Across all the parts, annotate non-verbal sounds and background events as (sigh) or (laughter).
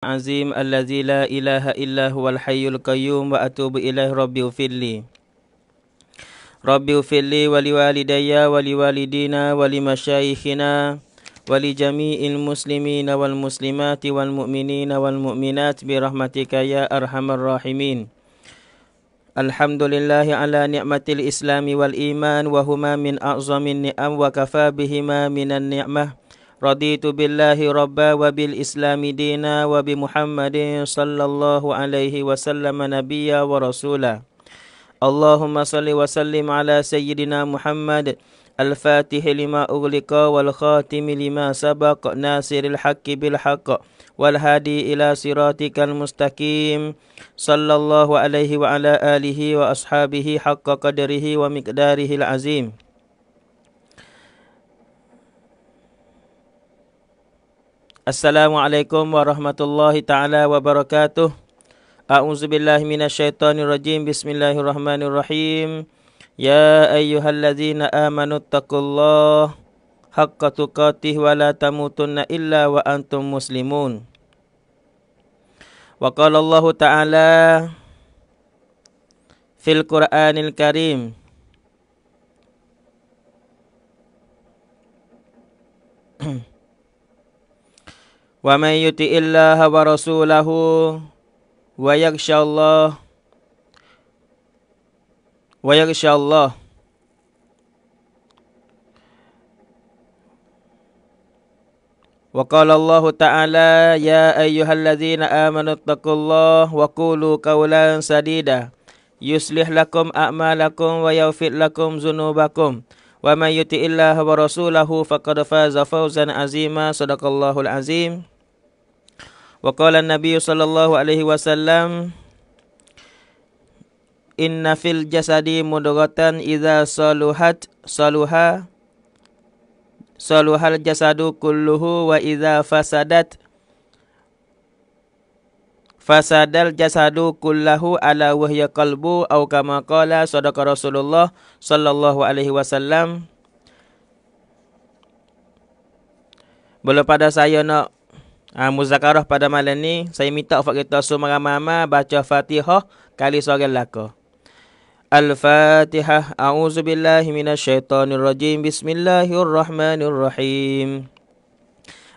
Azim allazi la ilaha illa huwal hayyul qayyum wa atubu ilaihi rabbi ufilli Rabbi ufilli wa liwalidayya wa liwalidina wa limashayikhina wa li jami'il muslimina wal muslimati wal mu'minina wal mu'minat bi rahmatika ya arhamar rahimin Alhamdulillahi ala ni'matil islami wal iman wa huma min a'zamin ni'am wa kafa bihima minan ni'mah رضيت بالله ربا وبالإسلام دينا وبمحمد صلى الله عليه وسلم نبيا ورسولا اللهم صل وسلم على سيدنا محمد الفاتح لما أغلق والخاتم لما سبق ناصر الحق بالحق والهادي إلى صراطك المستقيم صلى الله عليه وعلى آله وأصحابه حق قدره ومقداره العظيم Assalamualaikum warahmatullahi taala wabarakatuh. A'udzu billahi minasyaitonir rajim. Bismillahirrahmanirrahim. Ya ayyuhallazina amanu taqullaha haqqa tuqatih wa la tamutunna illa wa antum muslimun. Wa qala Allah taala fil Qur'anil Karim hmm (clears throat) ومن يطع الله ورسوله ويخشى الله ويخشى الله وقال الله تعالى يا أيها الذين آمنوا اتقوا الله وقولوا قولا سديدا يصلح لكم أعمالكم ويغفر لكم ذنوبكم Wa man yuti wa rasulahu faqad faza fawzan azima sadaqallahul azim. Wa qala an sallallahu alaihi wasallam Inna fil jasadi mudghatan idza saluhat saluha saluhal jasadu kulluhu wa idza fasadat fasadal jasadu kullahu ala wahya qalbu au kama qala sadaqa Rasulullah sallallahu alaihi wasallam Bila pada saya nak ha, muzakarah pada malam ni, saya minta Ustaz kita semua baca Fatihah kali sore laka. Al-Fatihah. A'udzu billahi minasyaitonir rajim. Bismillahirrahmanirrahim.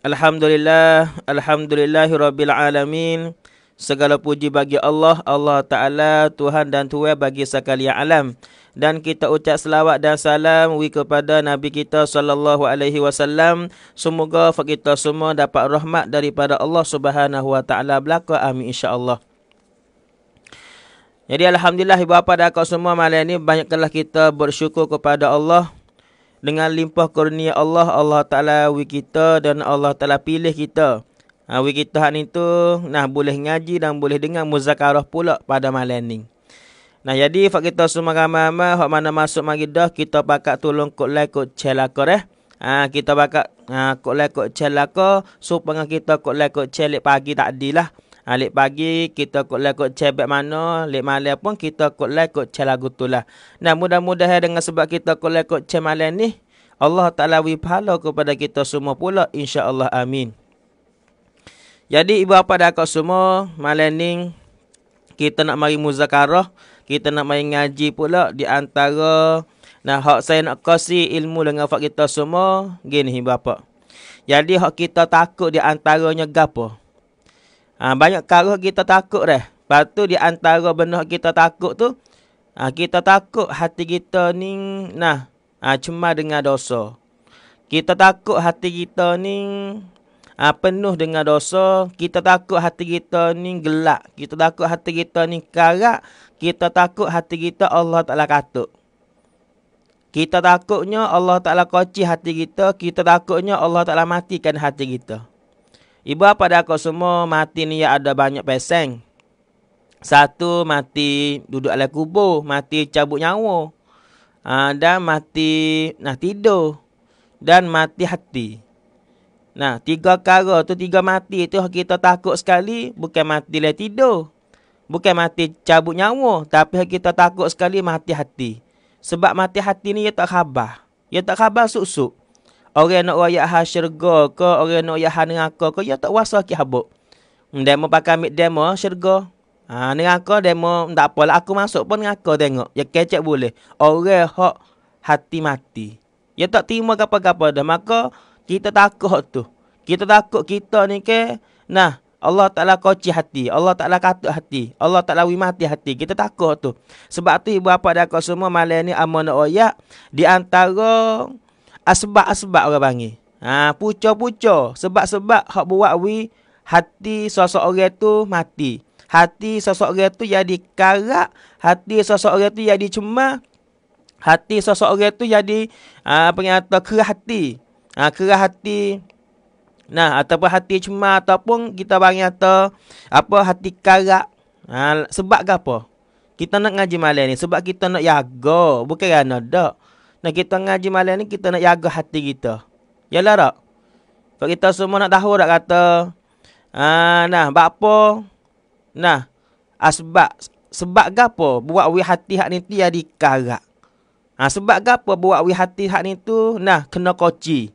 Alhamdulillah, Alhamdulillahi Segala puji bagi Allah, Allah Ta'ala, Tuhan dan Tuhan bagi sekalian alam dan kita ucap selawat dan salam wi kepada nabi kita sallallahu alaihi wasallam semoga kita semua dapat rahmat daripada Allah Subhanahu wa taala belaka amin insyaallah jadi alhamdulillah ibu bapa dan akak semua malam ini banyaklah kita bersyukur kepada Allah dengan limpah kurnia Allah Allah Taala wi kita dan Allah Taala pilih kita. Ha wi kita hak ni tu nah boleh ngaji dan boleh dengar muzakarah pula pada malam ni. Nah jadi fak kita semua gama-gama hak mana masuk mari dah kita pakak tolong kok like kok celaka eh. Ha, kita pakak ha, kok like kok celaka supaya kita kok like kok celik pagi tak dilah. Alik pagi kita kot lah kot cebek mana. Lik malam pun kita kot lah kot cek lagu tu lah. Nah mudah-mudahan dengan sebab kita kot lah kot cek ni. Allah Ta'ala wibhalo kepada kita semua pula. insya Allah amin. Jadi ibu bapa dah kot semua. malening, kita nak mari muzakarah. Kita nak mari ngaji pula. Di antara. Nah hak saya nak kasi ilmu dengan fak kita semua. Gini ibu bapa. Jadi hak kita takut di antaranya gapo ha, banyak kalau kita takut dah. Lepas tu di antara benda kita takut tu, ha, kita takut hati kita ni nah ha, cuma dengan dosa. Kita takut hati kita ni ha, penuh dengan dosa. Kita takut hati kita ni gelap. Kita takut hati kita ni karak. Kita takut hati kita Allah Ta'ala katuk. Kita takutnya Allah Ta'ala koci hati kita. Kita takutnya Allah Ta'ala matikan hati kita. Ibu pada aku semua mati ni ada banyak peseng. Satu mati duduk dalam kubur, mati cabut nyawa. Uh, dan mati nah tidur dan mati hati. Nah, tiga kara tu tiga mati tu kita takut sekali bukan mati lah tidur. Bukan mati cabut nyawa, tapi kita takut sekali mati hati. Sebab mati hati ni ia tak khabar. Ia tak khabar suk-suk. Orang nak royak ha syurga ke, orang nak royak ha neraka ke, ya tak wasa lah ki habuk. Hmm, demo pakai mik demo syurga. Ha neraka demo tak apalah aku masuk pun neraka tengok. Ya kecek boleh. Orang hak hati mati. Ya tak terima apa-apa dah. Maka kita takut tu. Kita takut kita ni ke nah Allah Ta'ala koci hati. Allah Ta'ala katuk hati. Allah Ta'ala wimati hati. Kita takut tu. Sebab tu ibu bapa dah kau semua malam ni amanah oyak. Di antara asbab-asbab orang panggil. Ha, pucu-pucu. Sebab-sebab hak buat we hati sosok orang tu mati. Hati sosok orang tu jadi karak. Hati sosok orang tu jadi cemah. Hati sosok orang tu jadi uh, ha, pengata kerah hati. Ha, kerah hati. Nah, ataupun hati cemah ataupun kita panggil kata apa hati karak. Ha, sebab ke apa? Kita nak ngaji malam ni sebab kita nak jaga. Bukan kerana tak. Dan kita ngaji malam ni kita nak jaga hati kita. Yalah tak? Kalau kita semua nak tahu tak kata ah nah apa? nah asbab sebab gapo buat wi hati hak ni ti adik ya karak. Ha, ah, sebab gapo buat wi hati hak ni tu nah kena koci.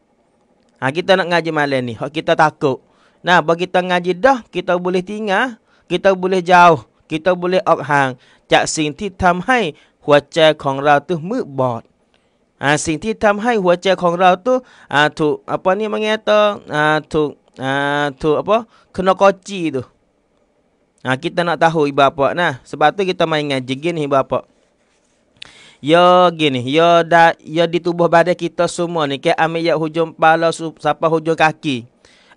Ha, kita nak ngaji malam ni. Hak kita takut. Nah, bagi kita ngaji dah, kita boleh tinggal, kita boleh jauh, kita boleh ออกห่าง. Cak sing ti tam hai huacai kong rao tu mu bot. Ah, ah, ah, ah, apa apa? ni ha, สิ่งที่ทําให้หัวใจของเราตัวถูกอะไรนี่มั้งเนี่ยตัวถูกถูกอะไรคือนกจีตัว Nah, kita nak tahu ibu apa. Nah, sebab tu kita main ngaji gini ibu apa. Yo gini, yo da yo di tubuh badan kita semua ni ke ambil yak hujung kepala sampai hujung kaki.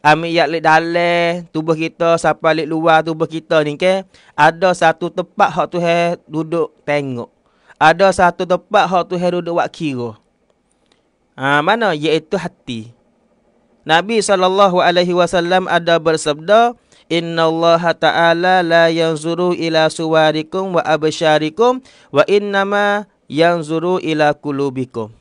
Ambil yak lek dale tubuh kita sampai lek luar tubuh kita ni ke ada satu tempat hak tu he duduk tengok ada satu tempat hak tu Herodot buat kira. Ha, mana iaitu hati. Nabi saw ada bersabda, "Inna Allah Ta'ala la yang zuru ila suwarikum wa absharikum wa innama yang zuru ila kulubikum.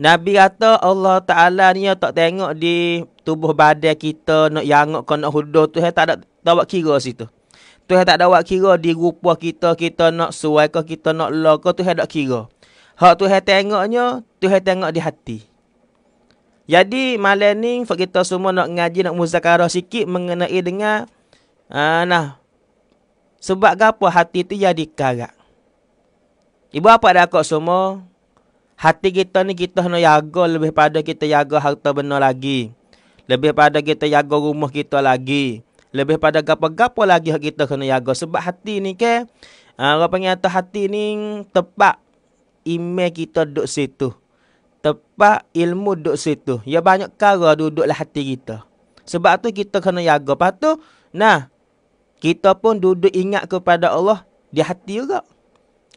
Nabi kata Allah Ta'ala ni tak tengok di tubuh badan kita nak yangok kena hudud tu. Eh, tak ada tak buat kira situ. Tuhan tak ada awak kira di rupa kita, kita nak suai ke, kita nak law ke, Tuhan tak kira. Hak Tuhan tengoknya, Tuhan tengok di hati. Jadi malam ni kita semua nak ngaji nak muzakarah sikit mengenai dengan uh, nah sebab apa hati tu jadi karat. Ibu apa ada kok semua hati kita ni kita nak jaga lebih pada kita jaga harta benda lagi. Lebih pada kita jaga rumah kita lagi. Lebih pada gapa-gapa lagi hak kita kena jaga sebab hati ni ke. Ah uh, orang atas hati ni tepat ime kita duduk situ. Tepat ilmu duduk situ. Ya banyak cara duduklah hati kita. Sebab tu kita kena jaga. Patu. nah, kita pun duduk ingat kepada Allah di hati juga.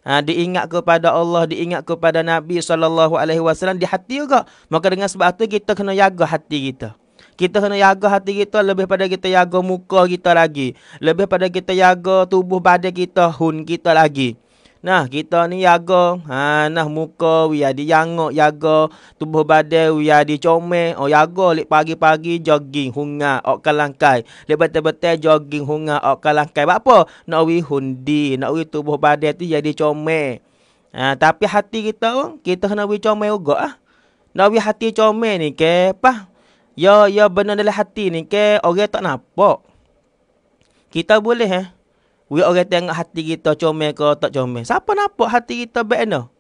Ha, diingat kepada Allah, diingat kepada Nabi SAW di hati juga. Maka dengan sebab tu kita kena jaga hati kita. Kita kena jaga hati kita lebih pada kita jaga muka kita lagi. Lebih pada kita jaga tubuh badan kita, hun kita lagi. Nah, kita ni jaga ha nah muka we ada jangok jaga tubuh badan we ada comel oh jaga lek pagi-pagi jogging hunga ok kalangkai lek betul-betul jogging hunga ok kalangkai apa nak we hundi nak we tubuh badan tu jadi comel ha tapi hati kita kita kena we comel juga ah nak we hati comel ni ke apa Ya ya benar dalam hati ni ke orang tak nampak. Kita boleh eh. We orang tengok hati kita comel ke tak comel. Siapa nampak hati kita bekno?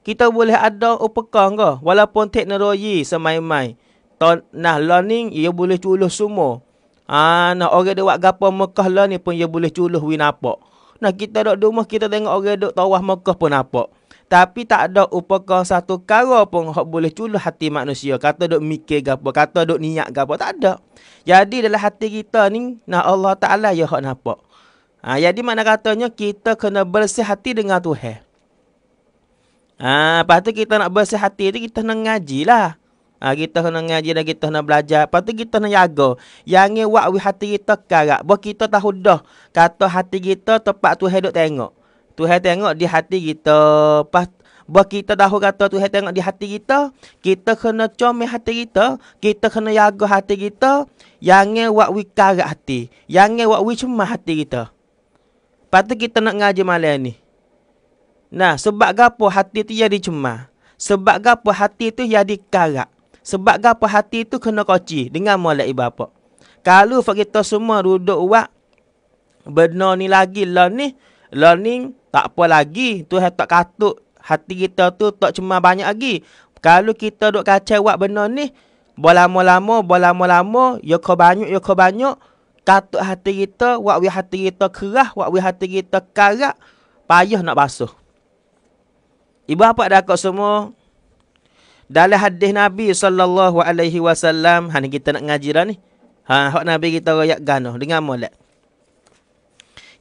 Kita boleh ada upekang ke walaupun teknologi semai-mai. Ton, nah learning ia boleh culuh semua. Ah nah orang dia buat gapo Mekah lah ni pun ia boleh culuh we nampak. Nah kita dok rumah kita tengok orang dok tawah Mekah pun nampak. Tapi tak ada upakan satu kara pun hak boleh culuh hati manusia. Kata dok mikir ke kata dok niat ke tak ada. Jadi dalam hati kita ni, nak Allah Ta'ala ya hak nampak. Ha, jadi mana katanya kita kena bersih hati dengan Tuhan. Ha, lepas tu kita nak bersih hati tu kita nak ngaji lah. Ha, kita kena ngaji dan kita kena belajar. Lepas tu kita nak jaga. Yang ni wakwi hati kita karak. Bahawa kita tahu dah. Kata hati kita tempat tu hidup tengok. Tuhan tengok di hati kita. Pas buat kita dah kata Tuhan tengok di hati kita, kita kena comel hati kita, kita kena jaga hati kita, jangan buat wikar hati, jangan buat wicma hati kita. Patut kita nak ngaji malam ni. Nah, sebab gapo hati tu jadi cemah? Sebab gapo hati tu jadi karak? Sebab gapo hati tu kena koci dengan molek ibu bapa? Kalau kita semua duduk buat benar ni lagi lah ni, learning tak apa lagi tu Tuhan tak katuk hati kita tu tak cuma banyak lagi. Kalau kita duk kacau buat benda ni, buat lama-lama, buat lama-lama, ya banyak, ya kau banyak, katuk hati kita, wak wih hati kita kerah, wak wih hati kita karak, payah nak basuh. Ibu apa dah kau semua? Dalam hadis Nabi sallallahu alaihi wasallam, han kita nak ngaji dah ni. Ha, hak Nabi kita royak ganoh dengan molek.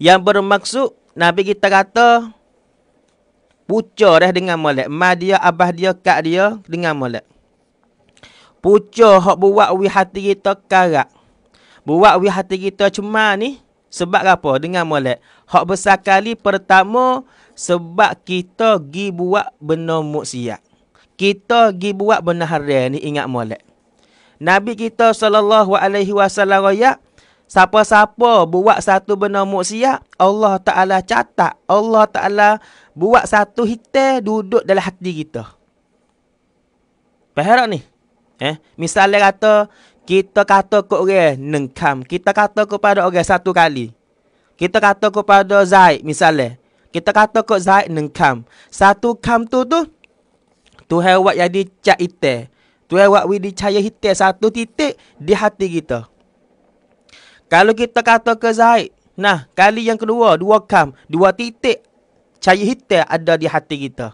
Yang bermaksud Nabi kita kata pucah dah dengan molek. Ma dia, abah dia, kak dia dengan molek. Pucah hak buat wi hati kita karak. Buat wi hati kita cuma ni sebab apa? Dengan molek. Hak besar kali pertama sebab kita gi buat benda muksiat. Kita gi buat benda haram ni ingat molek. Nabi kita sallallahu alaihi wasallam royak siapa-siapa buat satu benda maksiat, Allah Taala catat. Allah Taala buat satu hitam duduk dalam hati kita. Faham tak ni? Eh, misalnya kata kita kata ke orang nengkam, kita kata kepada orang satu kali. Kita kata kepada Zaid misalnya. Kita kata ke Zaid nengkam. Satu kam tu tu Tuhan buat yang dicat itu. Tuhan buat dicaya hitam satu titik di hati kita. Kalau kita kata ke Zaid, nah, kali yang kedua, dua kam, dua titik cahaya hitam ada di hati kita.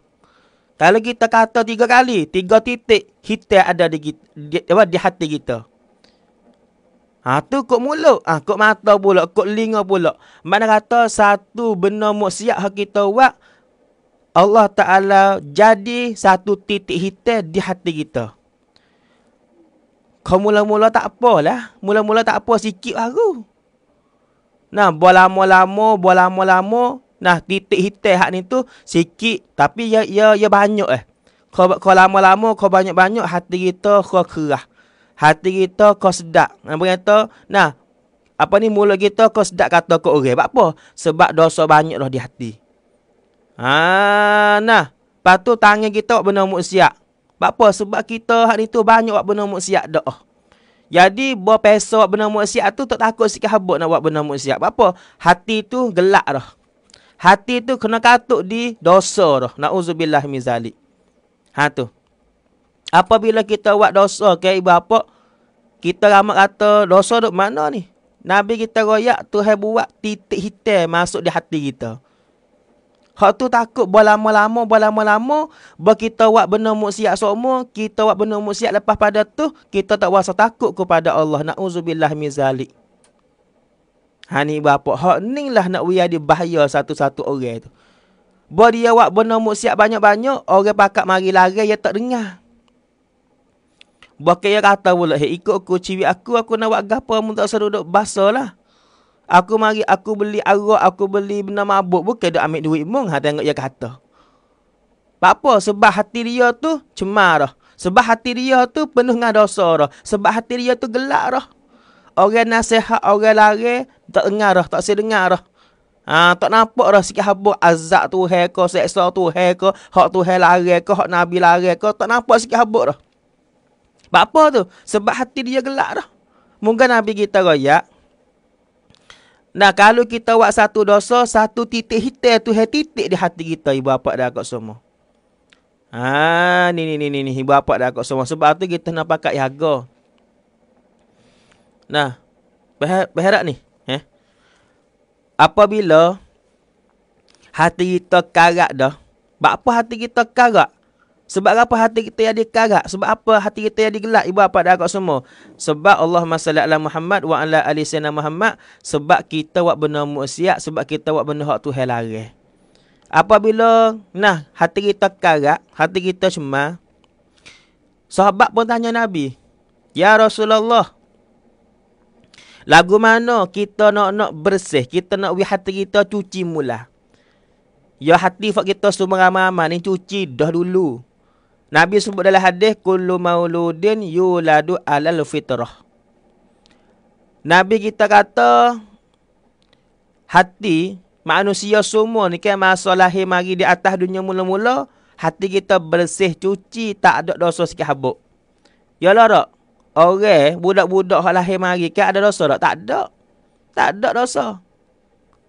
Kalau kita kata tiga kali, tiga titik hitam ada di, di, di, di hati kita. Ha, tu kot mulut, ha, kot mata pula, kot linga pula. Mana kata satu benda muksiat yang kita buat, Allah Ta'ala jadi satu titik hitam di hati kita. Kau mula-mula tak apa lah. Mula-mula tak apa sikit baru. Nah, buat lama-lama, buat lama-lama. Nah, titik hitam hak ni tu sikit. Tapi ya ya ya banyak eh. Kau, kau lama-lama, kau banyak-banyak hati kita kau kerah. Hati kita kau sedap. Nah, berkata, nah, apa ni mula kita kau sedap kata kau orang. Sebab apa? Sebab dosa banyak lah di hati. Ah, nah. Lepas tu tangan kita benar muksiak. Sebab apa? Sebab kita hari tu banyak buat benda maksiat dah. Jadi berpesa buat benda maksiat tu tak takut sikit habuk nak buat benda maksiat. Sebab apa? Hati tu gelak dah. Hati tu kena katuk di dosa dah. Nauzubillah min zalik. Ha tu. Apabila kita buat dosa ke okay, ibu apa? Kita ramai kata dosa duk mana ni? Nabi kita royak Tuhan buat titik hitam masuk di hati kita. Hak tu takut buat lama-lama, buat lama-lama, buat kita buat benda muksiat semua, kita buat benda muksiat lepas pada tu, kita tak rasa takut kepada Allah. Na'udzubillah mizalik. Ha ni berapa? Hak ni lah nak wiyah dia bahaya satu-satu orang tu. Buat dia buat benda muksiat banyak-banyak, orang pakat mari lari, dia tak dengar. Bukan dia kata pula, hey, ikut aku, ciwi aku, aku nak buat gapa, muntah seru duduk basah lah. Aku mari aku beli arak, aku beli benda mabuk bukan dak ambil duit mung ha tengok dia kata. Apa sebab hati dia tu cemar dah. Sebab hati dia tu penuh dengan dosa dah. Sebab hati dia tu gelak dah. Orang nasihat orang lari tak dengar dah, tak sedengar dah. Ha, tak nampak dah sikit habuk azab tu hai ke, seksa tu hai ke, hak tu hai lari ke, hak nabi lari ke, tak nampak sikit habuk dah. Apa tu? Sebab hati dia gelak dah. Mungkin nabi kita royak. Nah, kalau kita buat satu dosa, satu titik hitam tu hai titik di hati kita ibu bapa dah kat semua. Ha, ni ni ni ni, ibu bapa dah kat semua. Sebab tu kita nak pakai jaga. Nah, berharap ni, eh. Apabila hati kita karak dah, apa hati kita karak? Sebab apa hati kita jadi karak? Sebab apa hati kita jadi gelap? Ibu apa dah agak semua? Sebab Allah masalah ala Muhammad wa ala alih sayyidina Muhammad. Sebab kita buat benda musyak. Sebab kita buat benda hak tu helare. Apabila nah hati kita karak, hati kita cuma. Sahabat pun tanya Nabi. Ya Rasulullah. Lagu mana kita nak nak bersih? Kita nak wih hati kita cuci mula. Ya hati fak kita semua ramai-ramai ni cuci dah dulu. Nabi sebut dalam hadis kullu mauludin yuladu ala fitrah. Nabi kita kata hati manusia semua ni kan masa lahir mari di atas dunia mula-mula hati kita bersih cuci tak ada dosa sikit habuk. Yalah tak? Orang budak-budak hak lahir mari kan ada dosa tak? Tak ada. Tak ada dosa.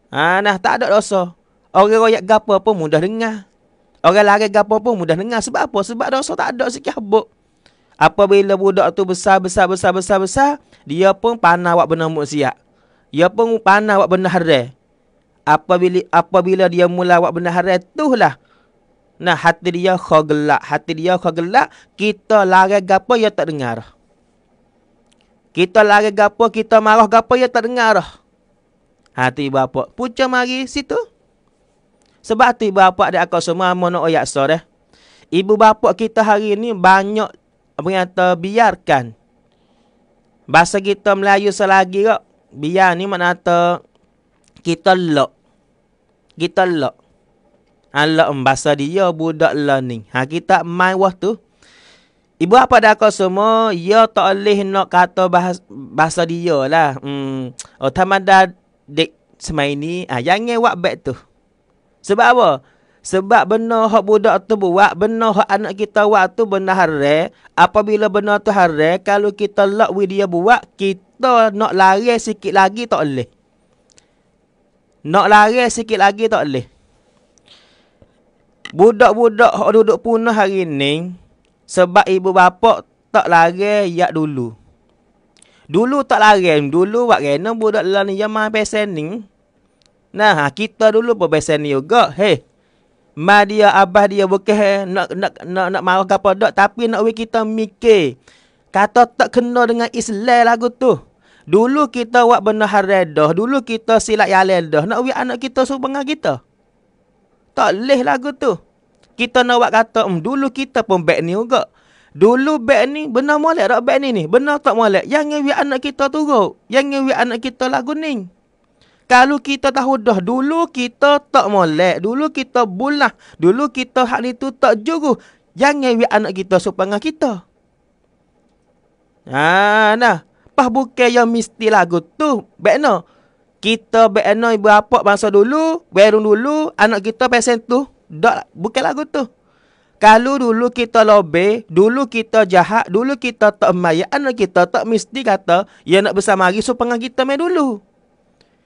Ha nah tak ada dosa. Orang royak gapo pun mudah dengar. Orang lari gapo pun mudah dengar sebab apa? Sebab dosa tak ada sikit habuk. Apabila budak tu besar besar besar besar besar, dia pun panah awak benda maksiat. Dia pun panah awak benda haram. Apabila apabila dia mula awak benda haram lah. Nah hati dia khogelak, hati dia khogelak, kita lari gapo ya tak dengar. Kita lari gapo, kita marah gapo ya tak dengar. Hati ha, bapa, pucam mari situ. Sebab tu ibu bapa ada akal semua mana oyak sor eh. Ibu bapa kita hari ni banyak apa kata biarkan. Bahasa kita Melayu selagi kok. Biar ni makna kata kita lok. Kita lok. Allah ha, bahasa dia budak learning. Ha kita mai wah tu. Ibu apa dah kau semua, ya tak boleh nak kata bahas, bahasa dia lah. Hmm. Oh, tamat dah dek semain ni, ah, ha, jangan buat back tu. Sebab apa? Sebab benar hak budak tu buat, benar hak anak kita buat tu benar hari. Apabila benar tu hari, kalau kita lock with dia buat, kita nak lari sikit lagi tak boleh. Nak lari sikit lagi tak boleh. Budak-budak yang duduk punah hari ni, sebab ibu bapa tak lari yak dulu. Dulu tak lari, dulu buat kena budak lelaki yang mahal pesan ni, Nah, ha, kita dulu pun biasa ni juga. Hei, Ma dia abah dia bukan nak nak nak nak marah apa dak tapi nak we kita mikir. Kata tak kena dengan Islam lagu tu. Dulu kita buat benda haram dulu kita silat yalan dah. Nak we anak kita suruh pengah kita. Tak leh lagu tu. Kita nak buat kata um, dulu kita pun back ni juga. Dulu back ni benar molek dak back ni ni? Benar tak molek? Yang we anak kita tu go. Yang we anak kita lagu ning. Kalau kita tahu dah dulu kita tak molek, dulu kita bulah, dulu kita hak ni tu tak jugu. Jangan wi anak kita supaya kita. Ha nah. Pas bukan yang mesti lagu tu, bekno. Kita bekno ibu apa masa dulu, berun dulu anak kita pesen tu, dak bukan lagu tu. Kalau dulu kita lobe, dulu kita jahat, dulu kita tak maya, anak kita tak mesti kata, ya nak bersama lagi supaya kita main dulu.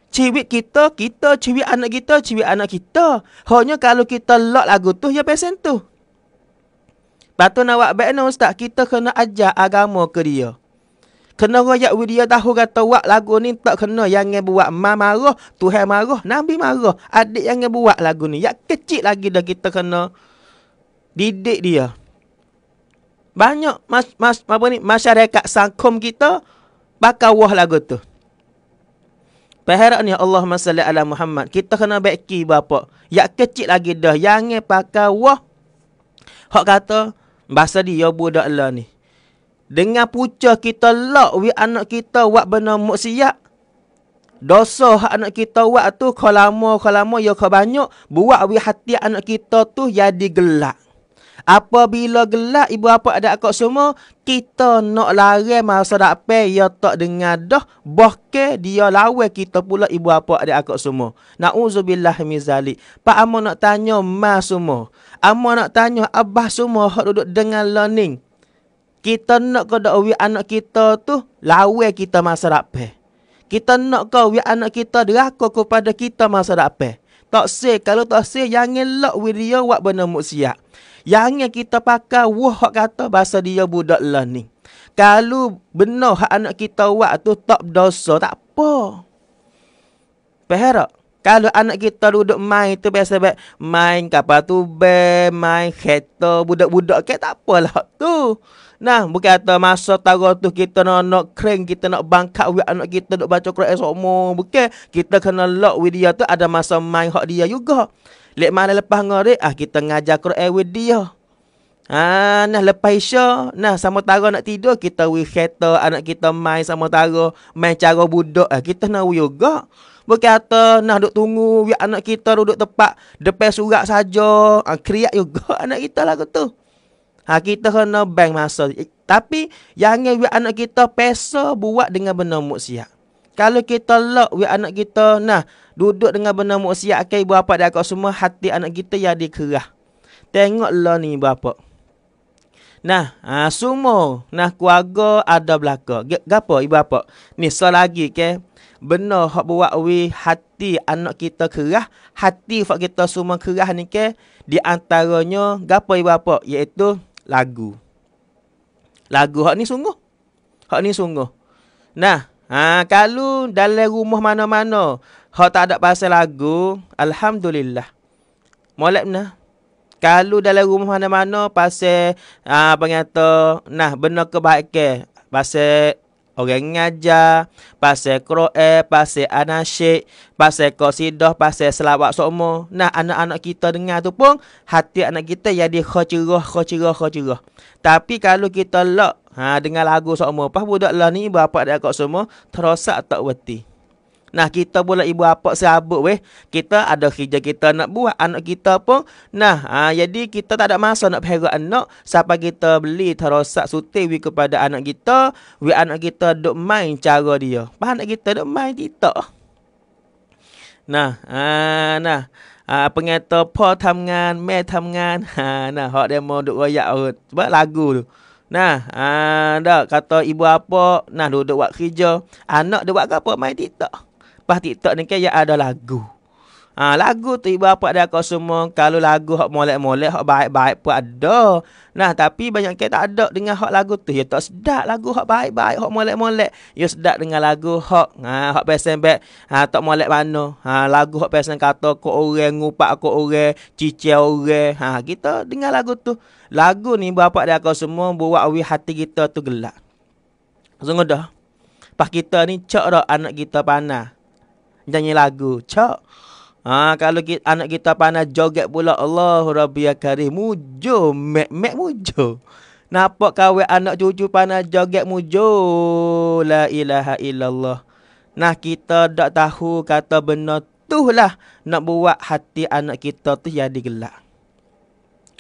Ciwi kita, kita, ciwi anak kita, ciwi anak kita. Hanya kalau kita lock lagu tu, ya pesen tu. Batu nak wak baik ustaz, kita kena ajar agama ke dia. Kena rakyat dia tahu kata wak lagu ni tak kena yang buat. Ma marah, Tuhan marah, Nabi marah. Adik yang buat lagu ni. Yang kecil lagi dah kita kena didik dia. Banyak mas, mas, apa ni, masyarakat sangkum kita bakal wah lagu tu. Perkara ni Allah masya Allah Muhammad. Kita kena beki bapa. Ya kecil lagi dah. Yang pakai wah. Hak kata. Bahasa dia budak Allah ni. Dengan pucah kita lak. Wih anak kita wak benda muksiat. Dosa hak anak kita wak tu. Kalau lama, kalau lama, ya kalau banyak. Buat wih hati anak kita tu jadi gelak. Apabila gelap ibu bapa ada akak semua, kita nak lari masa dak pe ya tak dengar dah bahke dia lawe kita pula ibu bapa ada akak semua. Nauzubillah min zalik. Pak amo nak tanya mas semua. Amo nak tanya abah semua hak duduk dengan learning. Kita nak ke dak anak kita tu lawe kita masa dak pe. Kita nak ke wi anak kita deraka kepada kita masa dak pe. Tak se kalau tak se jangan lock video buat benda muksiat. Yang kita pakai wah kata bahasa dia budak lah ni. Kalau benar hak anak kita buat tu tak dosa tak apa. Faham Kalau anak kita duduk main tu biasa baik main kapal tu be main kereta budak-budak ke tak apalah tu. Nah, bukan kata masa tarot tu kita nak nak kering, kita nak bangkak wi anak kita duk baca Quran semua. Bukan kita kena lock with dia tu ada masa main hak dia juga. Lek mana lepas ngore ah kita ngajar Quran with dia. Ha nah lepas isya nah sama tara nak tidur kita wi kereta anak kita main sama tara main cara budak ah kita nak yoga. Berkata nak duk tunggu wi anak kita duduk tepat depan surat saja ah kriak yoga (laughs) anak kita lah tu. Ha kita kena bang masa tapi jangan wi anak kita pesa buat dengan benda muksiat. Kalau kita lock with anak kita, nah, duduk dengan benda maksiat, akai berapa dia kau semua, hati anak kita yang dikerah. Tengoklah ni bapa. Nah, ha, semua, nah, keluarga ada belakang. Gapa, ibu apa? Ni, lagi ke, benda hak buat we hati anak kita kerah, hati fak kita semua kerah ni ke, di antaranya, gapo ibu apa? Iaitu, lagu. Lagu hak ni sungguh. Hak ni sungguh. Nah, Ha, kalau dalam rumah mana-mana Hak tak ada pasal lagu Alhamdulillah Molek na. Kalau dalam rumah mana-mana Pasal ha, apa kata Nah, benar ke, Pasal orang ngajar Pasal kroe Pasal anasyik Pasal kosidoh Pasal selawat sokmo Nah, anak-anak kita dengar tu pun Hati anak kita jadi khocerah, khocerah, khocerah Tapi kalau kita lock Ha, dengan lagu semua. Pas budak lah ni ibu bapa dia kat semua. Terosak tak berhenti. Nah kita pula ibu bapa sabuk, weh. Kita ada kerja kita nak buat. Anak kita pun. Nah ha, jadi kita tak ada masa nak perhatikan anak. Siapa kita beli terosak suti weh kepada anak kita. Weh anak kita duk main cara dia. Pas anak kita duk main kita. Nah, ha, nah, ha, pengata pa tamngan, me tamngan. (laughs) Ha, nah, hak dia mau duk royak Sebab lagu tu. Nah, uh, ah, dah kata ibu apa, nah duduk buat kerja. Anak ah, dia buat apa? Main TikTok. Lepas TikTok ni kan yang ada lagu. Ha, lagu tu ibu bapa dia kau semua kalau lagu hok molek-molek hok baik-baik pun ada. Nah tapi banyak kita tak ada dengan hok lagu tu. Ya tak sedap lagu hok baik-baik hok molek-molek. Ya sedak dengan lagu hok ha hak pesen bet. Ha tak molek mano. Ha lagu hok pesen kata kau orang ngupak kau orang, cici orang. Ha kita dengar lagu tu. Lagu ni ibu bapa dia kau semua buat awi hati kita tu gelak. Sungguh dah. Pas kita ni cak dah anak kita panah. Nyanyi lagu, cak. Ha, kalau kita, anak kita panas joget pula Allah Rabbi Ya Karim Mujo Mek Mek Mujo Nampak kawai anak cucu panas joget Mujo La ilaha illallah Nah kita tak tahu kata benar tu lah Nak buat hati anak kita tu jadi gelap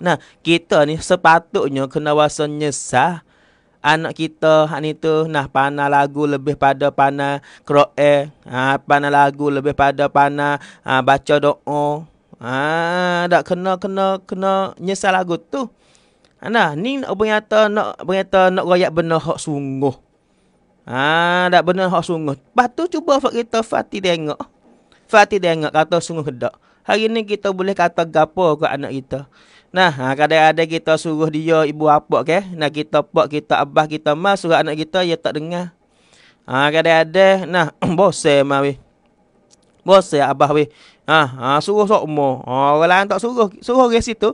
Nah kita ni sepatutnya kena wasa nyesah anak kita hak ni tu nah pana lagu lebih pada pana qira'e eh, ha pana lagu lebih pada pana ha, baca doa ha dak kena kena kena nyesal lagu tu ha, nah ni nak bernyata nak bernyata nak royak benar hak sungguh ha dak benar hak sungguh patu cuba fak kita fati tengok fati tengok kata sungguh dak hari ni kita boleh kata gapo ke anak kita Nah, ha, kadang-kadang kita suruh dia ibu apa ke? Nah, kita pak, kita abah, kita mas suruh anak kita ya tak dengar. Ha, kadang-kadang nah (clears throat) bosan mah weh. Bosan abah weh. Ha, ha suruh sok mo. Ha, orang lain tak suruh, suruh ke situ.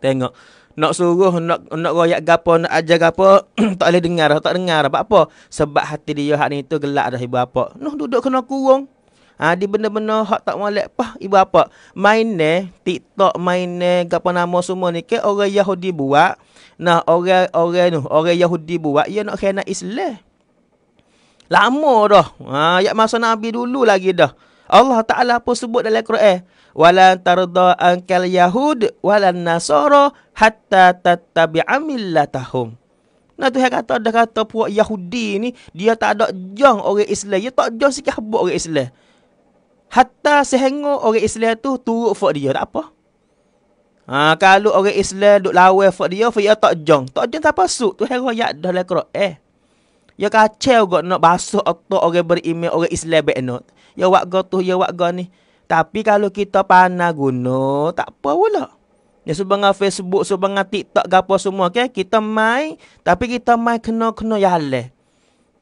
Tengok. Nak suruh, nak nak royak gapo, nak ajar gapo, (clears throat) tak boleh dengar, tak dengar. Apa apa? Sebab hati dia hak ni tu gelak dah ibu apa. Noh duduk kena kurung ha, ah, di benda-benda hak tak molek pah ibu apa main ne TikTok main ne gapo nama semua ni ke orang Yahudi buat nah orang orang tu orang Yahudi buat ia nak kena Islam lama dah ha ya masa nabi dulu lagi dah Allah Taala pun sebut dalam Quran wala tarda ankal yahud wala nasara hatta tattabi'a millatahum Nah Tuhan kata dah kata puak Yahudi ni dia tak ada jang orang Islam. Dia tak jang sikit habuk orang Islam. Hatta sehengok orang Islam tu turut fuk dia. Tak apa. Ha, kalau orang Islam duk lawan fuk dia, fuk dia tak jong. Tak jong tak pasuk. Tu hero yak dah lah kerok. Eh. Ya kacau kot nak basuh atau orang beriman orang Islam back not. Ya wak tu, ya wak ni. Tapi kalau kita panah guna, tak apa pula. Ya sebenarnya Facebook, sebenarnya TikTok, gapo semua. Okay? Kita main, tapi kita main kena-kena yale.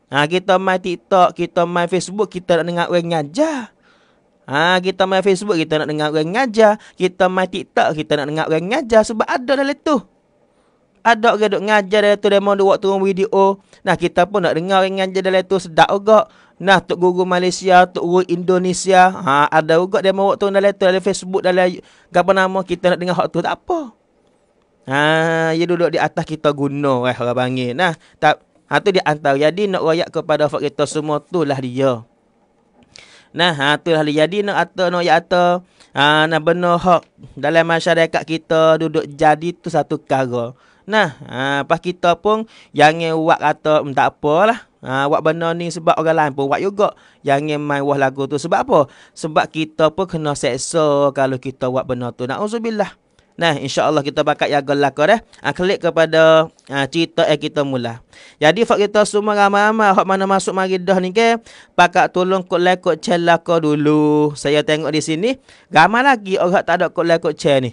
Ha, kita main TikTok, kita main Facebook, kita nak dengar orang ngajar. Ha, kita main Facebook, kita nak dengar orang ngajar. Kita main TikTok, kita nak dengar orang ngajar. Sebab ada dalam tu. Ada orang duk ngajar dalam tu. Dia mahu buat turun video. Nah, kita pun nak dengar orang ngajar dalam tu. Sedap juga. Nah, Tok Guru Malaysia, Tok Guru Indonesia. Ha, ada juga dia mahu buat turun dalam tu. Dalam Facebook, dalam apa nama. Kita nak dengar hak tu. Tak apa. Ha, dia duduk di atas kita guna. Eh, orang panggil. Nah, tak... atau ha, tu dia antara. Jadi, nak rakyat kepada fakta semua tu lah dia. Nah, ha tu lah jadi nak ata nak ya ata. Ha nak benar hak dalam masyarakat kita duduk jadi tu satu kara. Nah, ha pas kita pun jangan buat kata hmm, tak apalah. Ha buat benda ni sebab orang lain pun buat juga. Jangan main wah lagu tu sebab apa? Sebab kita pun kena seksa kalau kita buat benda tu. Nauzubillah. Nah, Nah, insya-Allah kita bakat jaga ya lakor dah. Eh? Ah, klik kepada uh, cerita eh kita mula. Jadi fak kita semua ramai-ramai hak mana masuk mari dah ni ke, pakak tolong kod like kod channel lakor dulu. Saya tengok di sini, ramai lagi orang tak ada kod like kod channel ni.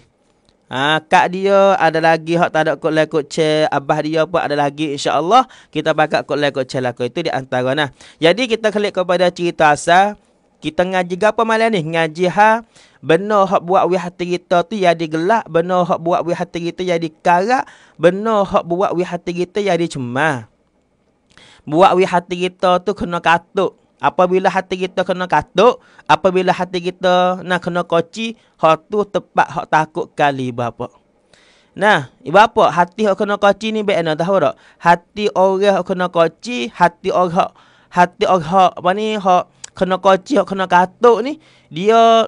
Ha, kak dia ada lagi hak tak ada kod lain kod Abah dia pun ada lagi Insya Allah Kita bakat kod lain kod cek lah Itu di antara nah. Jadi kita klik kepada cerita asal kita ngaji apa malam ni? Ngaji ha benda hak buat wih hati kita tu jadi gelak, benda hak buat wih hati kita jadi karak, benda hak buat wih hati kita jadi cemah. Buat wih hati kita tu kena katuk. Apabila hati kita kena katuk, apabila hati kita nak kena koci, hak tu tepat hak takut kali bapa. Nah, ibu apa? Hati hak kena koci ni baik nak tahu tak? Hati orang hak kena koci, hati orang hak, hati orang hak, apa ni, hak, kena kocok, kena katuk ni, dia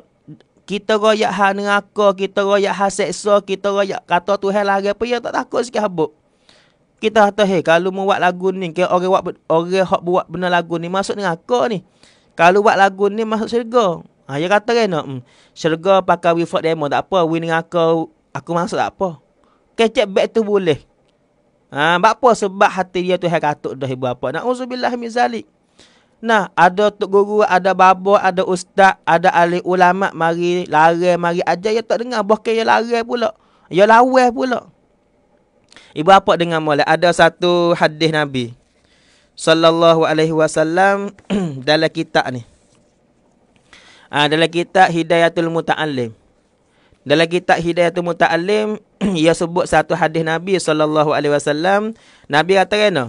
kita royak hal neraka, kita royak hal seksa, kita royak kata tu hal lagi apa, ya tak takut sikit habuk. Kita kata, hey, kalau mau buat lagu ni, ke orang buat, orang buat benda lagu ni, masuk aku ni. Kalau buat lagu ni, masuk syurga. Ha, dia kata kan, hmm, syurga pakai wifok demo, tak apa, win neraka, aku masuk tak apa. Kecek back tu boleh. Ah, Ha, apa sebab hati dia tu hal katuk dah ibu apa. Na'udzubillah min zalik. Nah, ada tok guru, ada babo, ada ustaz, ada ahli ulama mari lari mari ajar ya tak dengar bahkan ya lari pula. Ya lawas pula. Ibu apa dengan molek? Ada satu hadis Nabi sallallahu alaihi wasallam (clears throat) dalam kitab ni. Ah dalam kitab Hidayatul Muta'allim. Dalam kitab Hidayatul Muta'allim (clears throat) ia sebut satu hadis Nabi sallallahu alaihi wasallam Nabi kata kena. No?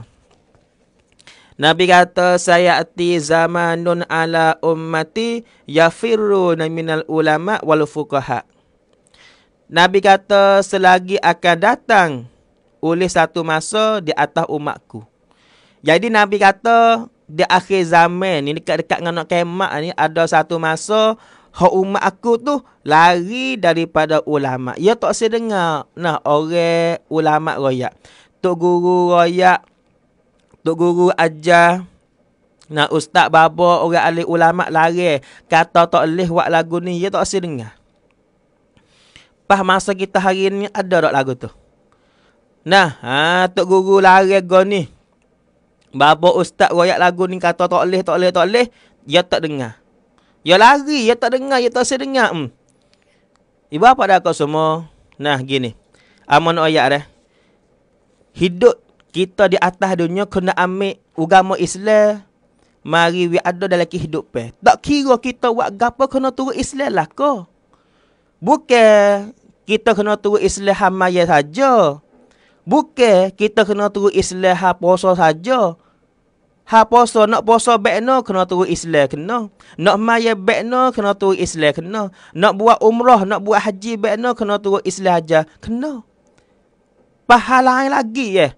Nabi kata saya ati zamanun ala ummati yafirru minal ulama wal fuqaha. Nabi kata selagi akan datang oleh satu masa di atas umatku. Jadi Nabi kata di akhir zaman ni dekat-dekat dengan nak kemak ni ada satu masa hak umat aku tu lari daripada ulama. Ya tak saya Nah, orang ulama royak. Tok guru royak, Tok Guru ajar nak ustaz baba orang alik ulama lari eh. kata tak leh buat lagu ni ya tak sedengar. dengar. Pas masa kita hari ni ada dak lagu tu. Nah, ha tok guru lari go ni. Baba ustaz royak lagu ni kata tak leh tak leh tak leh ya tak dengar. Ya lari ya tak dengar ya tak sedengar. dengar. Hmm. Ibu apa dah kau semua? Nah gini. Aman oyak dah. Hidup kita di atas dunia kena ambil agama Islam mari we ada dalam kehidupan. Tak kira kita buat gapo kena turut Islam lah ko. Bukan kita kena turut Islam hamaya saja. Bukan kita kena turut Islam ha poso saja. Ha poso nak poso bekno kena turut Islam kena. Nak maya bekno kena turut Islam kena. Nak buat umrah, nak buat haji bekno kena turut Islam aja kena. Pahala lagi eh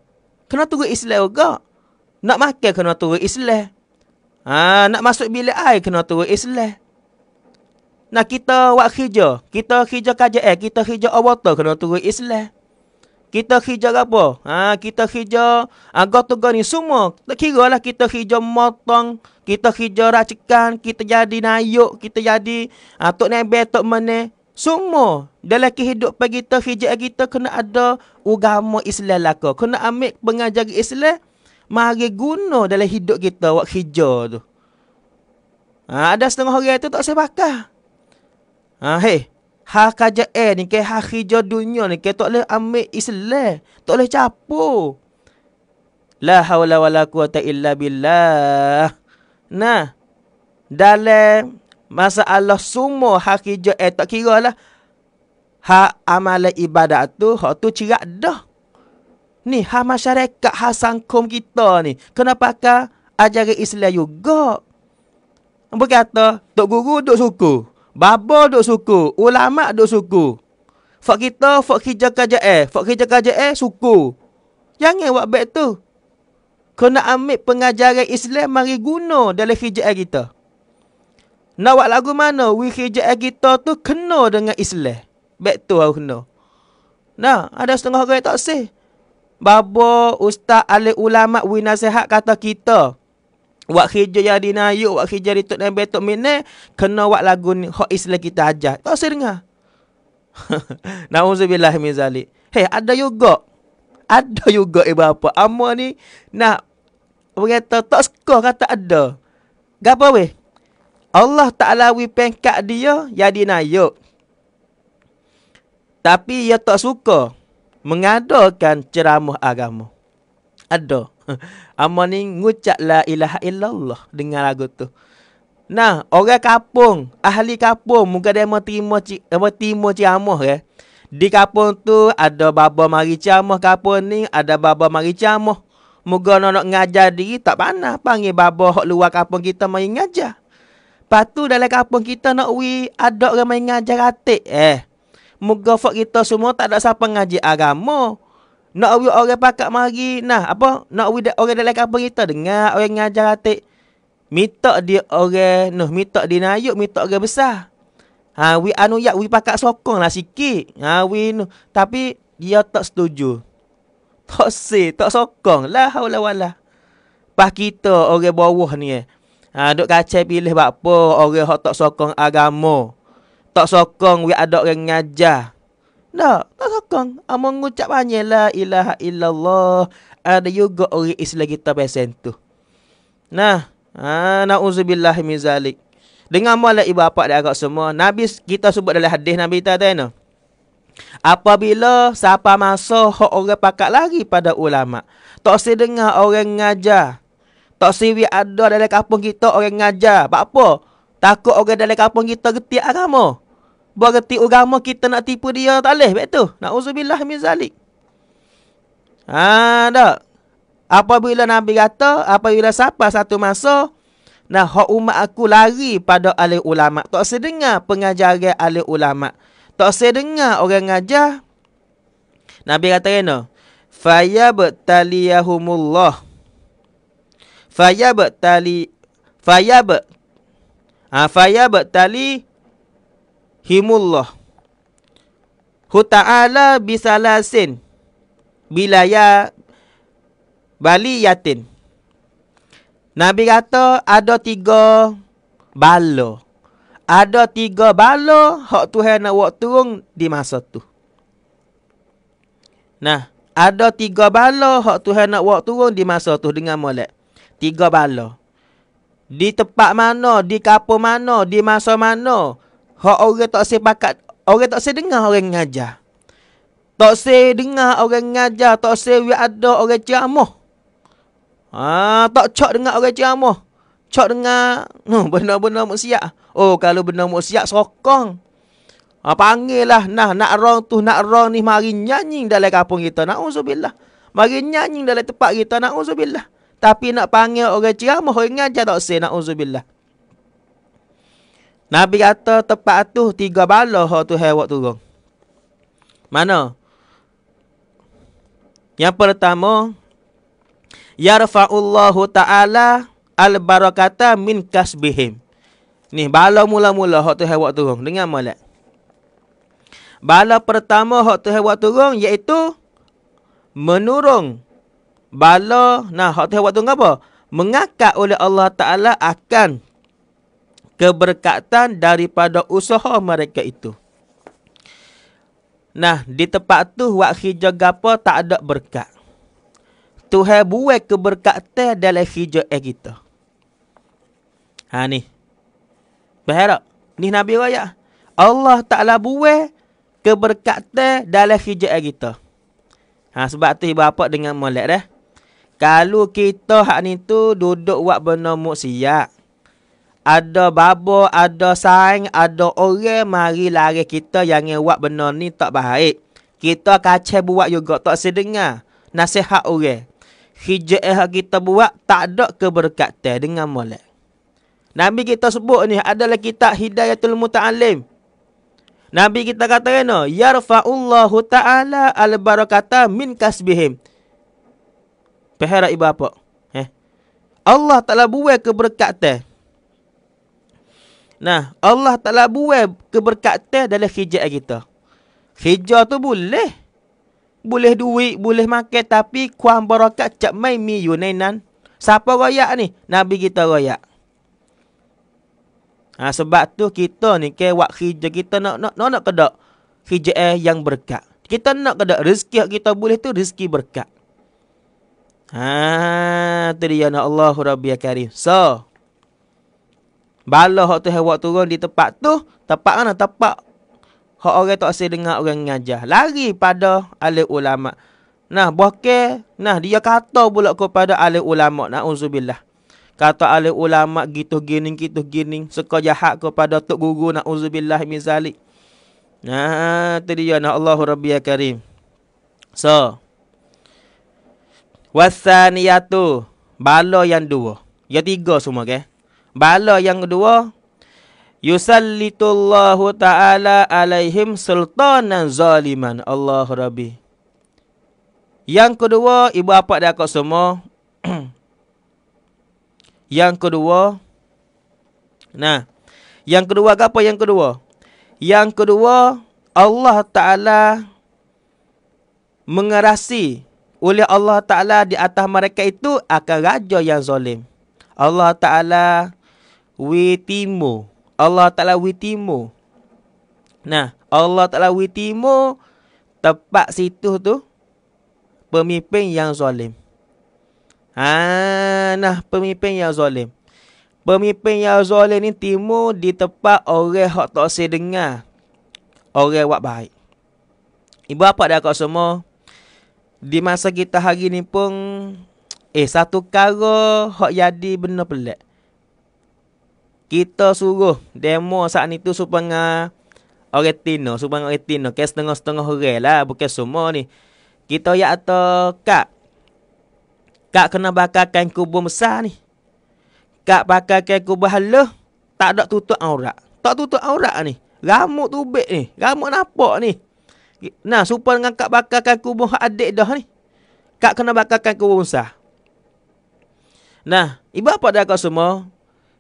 kena turut Islam juga. Nak makan kena turut Islam. Ha, nak masuk bilik air kena turut Islam. Nak kita buat kerja. Kita kerja kerja eh. Kita kerja awal kena turut Islam. Kita kerja apa? Ha, kita kerja agak-agak ni semua. Tak kira lah kita kerja motong. Kita kerja racikan. Kita jadi nayuk. Kita jadi atuk ha, nebe, atuk menek. Semua dalam kehidupan kita, hijab kita kena ada agama Islam laka. Kena ambil pengajar Islam, mari guna dalam hidup kita waktu hijau tu. Ha, ada setengah orang tu tak saya pakai. Ha, hei, ha kajak eh ni ke hak hijau dunia ni ke tak boleh ambil Islam. Tak boleh capur. La hawla wa la quwata illa billah. Nah, dalam masalah semua hak kerja eh tak kira lah. Hak amal ibadat tu, hak tu cirak dah. Ni, hak masyarakat, hak sangkum kita ni. Kenapa kah ajaran Islam juga? Berkata, Tok Guru dok suku. babo dok suku. Ulama dok suku. Fak kita, fak kerja kerja eh. Fak kerja kerja eh, suku. Jangan buat baik tu. Kena ambil pengajaran Islam, mari guna dalam kerja kita. Nak buat lagu mana? We hijab kita tu kena dengan Islam. Back tu aku kena. Nah, ada setengah orang yang tak sih. Baba, ustaz, ahli ulama, we nasihat kata kita. Buat kerja yang dinayuk, buat kerja di Tuk Nabi Tuk Minah, kena buat lagu ni, hak Islam kita ajar. Tak sih dengar. (laughs) Na'udzubillah min zalik. Hei, ada juga. Ada juga ibu apa. Amor ni nak berkata tak suka kata ada. Gapa weh? Allah Ta'ala wi pengkak dia jadi nayuk. Tapi ia tak suka mengadakan ceramah agama. Ada. (laughs) Amma ni ngucap la ilaha illallah dengan lagu tu. Nah, orang kapung, ahli kapung muka dia mau terima ci, eh, apa terima ceramah eh. Di kapung tu ada baba mari ceramah kapung ni, ada baba mari ceramah. Muka nak ngajar diri tak panah panggil baba hok luar kampung kita mari ngajar. Lepas tu dalam kampung kita nak we ada orang main ngajar atik eh. Moga fak kita semua tak ada siapa ngaji agama. Nak we orang pakak mari nah apa nak we orang dalam kampung kita dengar orang ngajar atik. Minta dia orang noh minta dia nayuk minta orang besar. Ha we anu ya we pakak sokong lah sikit. Ha we noh tapi dia tak setuju. Tak si, tak sokong lah haula wala. pak kita orang bawah ni eh. Ha, duk kacai pilih buat apa orang yang tak sokong agama. Tak sokong wik ada orang ngajar. Tak, tak sokong. Amo ngucap banyak lah ilaha illallah. Ada juga orang Islam kita pesen tu. Nah, ha, na'udzubillah mizalik. Dengan malah ibu bapa dan agak semua. Nabi kita sebut dalam hadis Nabi kita tadi no? Apabila siapa masa orang pakat lari pada ulama. Tak sedengar orang ngajar. Tak siwi ada dalam kampung kita orang ngajar. Sebab apa? Takut orang dalam kampung kita geti agama. Buat geti agama kita nak tipu dia tak boleh. Sebab tu. Nak uzubillah min zalik. Haa tak? Apabila Nabi kata, apabila siapa satu masa, nah hak umat aku lari pada alih ulama. Tak sedengar pengajaran alih ulama. Tak sedengar orang ngajar. Nabi kata kena, Faya bertaliyahumullah fayabtali fayab ha fayabtali himullah hu ta'ala bisalasin bilaya bali yatin nabi kata ada tiga bala ada tiga bala hak Tuhan nak wak turun di masa tu. Nah, ada tiga bala hak Tuhan nak wak turun di masa tu dengan molek tiga bala. Di tempat mana, di kapal mana, di masa mana, hak orang tak sepakat, orang tak sedengar orang ngajar. Tak sedengar orang ngajar, tak sedengar ada orang ceramah. Ha, tak cok dengar orang ceramah. Cok dengar, no, (laughs) benar-benar maksiat. Oh, kalau benar maksiat sokong. Ha, panggillah nah nak rong tu nak rong ni mari nyanyi dalam kapung kita. Nauzubillah. Mari nyanyi dalam tempat kita. Nauzubillah. Ha, tapi nak panggil orang ceramah ingat je tak sen nak uzubillah. Nabi kata tepat tu tiga bala ha tu hewak turun. Mana? Yang pertama yarfa'ullahu ta'ala al-barakata min kasbihim. Ni bala mula-mula hak tu hewak turun. Dengar malak. Bala pertama hak tu hewak turun iaitu menurung bala nah hak tu waktu ngapa mengakat oleh Allah taala akan keberkatan daripada usaha mereka itu nah di tempat tu wak hijau gapo tak ada berkat Tuhan buat keberkatan dalam hijau eh kita ha ni berharap ni nabi raya Allah taala buat keberkatan dalam hijau eh kita Ha, sebab tu ibu bapa dengan molek dah. Kalau kita hak ni tu duduk buat benda muksiat. Ada babo, ada saing, ada orang mari lari kita yang buat benda ni tak baik. Kita kacau buat juga tak sedengar nasihat orang. Hijau yang kita buat tak ada keberkatan dengan molek. Nabi kita sebut ni adalah kitab Hidayatul Muta'alim. Nabi kita kata kena, Yarfa'ullahu ta'ala al-barakata min kasbihim. Peherak ibu apa? Eh? Allah Ta'ala buat keberkatan. Nah, Allah Ta'ala buat keberkatan dalam hijrah kita. Hijrah tu boleh. Boleh duit, boleh makan. Tapi, kuang barakat cap mai mi yunainan. Siapa royak ni? Nabi kita royak. Ha, sebab tu kita ni ke wak hijrah kita nak nak nak, nak kedak hijab yang berkat. Kita nak kedak rezeki kita boleh tu rezeki berkat. Ha tu dia nak Allahu Rabbi Karim. So Bala hak tu hewak turun di tempat tu, tempat mana tempat hak orang tak asy dengar orang ngajar. Lari pada alim ulama. Nah, bokeh, nah dia kata pula kepada alim ulama, naudzubillah. Kata alim ulama gitu gini gitu gini, suka jahat kepada tok guru naudzubillah min zalik. Nah, tu dia nak Allahu Rabbi Karim. So, Wasaniyatu Bala yang dua Ya tiga semua ke okay? Bala yang kedua Yusallitullahu ta'ala alaihim sultanan zaliman Allah Rabbi Yang kedua Ibu apa dah kau semua (clears throat) Yang kedua Nah Yang kedua ke apa yang kedua Yang kedua Allah Ta'ala Mengerasi oleh Allah Ta'ala di atas mereka itu akan raja yang zalim. Allah Ta'ala witimu. Allah Ta'ala witimu. Nah, Allah Ta'ala witimu tepat situ tu pemimpin yang zalim. Ha, nah, pemimpin yang zalim. Pemimpin yang zalim ni timu di tempat orang hak tak sedengar. Orang buat baik. Ibu apa dah kau semua? di masa kita hari ni pun eh satu kara hok jadi benda pelik. Kita suruh demo saat tu supaya orang Tino, supaya orang Tino kes setengah-setengah orang lah bukan semua ni. Kita ya atau kak kak kena kain kubur besar ni. Kak pakai kain kubur halus tak ada tutup aurat. Tak tutup aurat ni. Ramuk tubik ni. Ramuk nampak ni. Nah, supaya dengan kak bakarkan kubur adik dah ni. Kak kena bakarkan kubur Musa. Nah, ibu apa dah kau semua?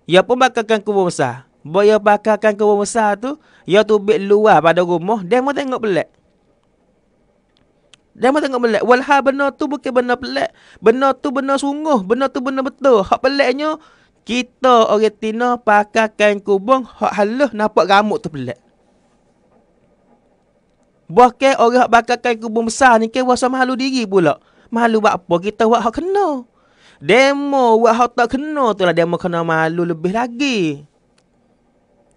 Ya pun bakarkan kubur Musa. Boya bakarkan kubur Musa tu, ya tu bit luar pada rumah, dia mau tengok pelik. Dia mau tengok pelik. Walha benar tu bukan benar pelik. Benar tu benar sungguh. Benar tu benar betul. Hak peliknya, kita orang Tina pakarkan kubur, hak halus nampak gamuk tu pelik. Buah ke orang bakakan kubur besar ni ke rasa malu diri pula. Malu buat apa? Kita buat hak kena. Demo buat hak tak kena tu lah. Demo kena malu lebih lagi.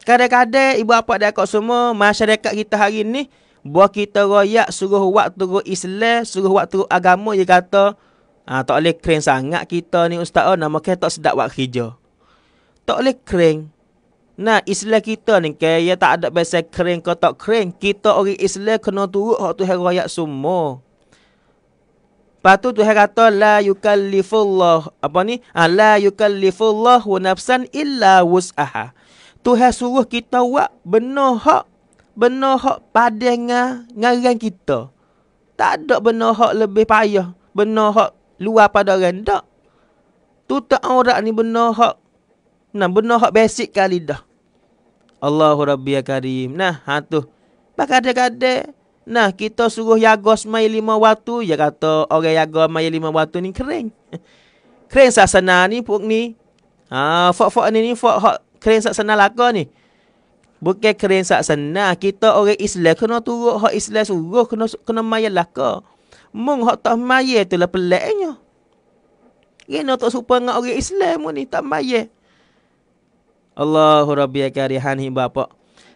Kadang-kadang ibu bapa dia kau semua masyarakat kita hari ni. buat kita royak suruh waktu turut Islam. Suruh waktu turut agama dia kata. Ah, tak boleh kering sangat kita ni ustaz. Oh, nama kita tak sedap buat kerja. Tak boleh kering. Nah, Islam kita ni kaya tak ada biasa kering ke tak kering. Kita orang Islam kena turut waktu hari raya semua. Patut tu Tuhan kata la yukallifullah apa ni? Ah la yukallifullah wa nafsan illa wus'aha. Tuhan suruh kita buat benar hak benar hak pada dengan kita. Tak ada benar hak lebih payah, benar hak luar pada orang tak. Tu tak aurat ni benar hak Nah, benda hak basic kali dah. Allahu Rabbi ya Karim. Nah, hatu. tu. Pakade-kade. Nah, kita suruh jaga semai lima waktu. Ya kata orang jaga semai lima waktu ni kering. (laughs) Kering sasana ni pun ni. Ah, fok-fok ni ni fok hak kering sasana laka ni. Bukan kering sasana. Kita orang Islam kena turut. Hak Islam suruh kena, kena maya laka. Mung hak tak maya tu lah peliknya. Kena tak supa dengan orang Islam ni. Tak maya. Allahu Rabbi ya karihani bapa.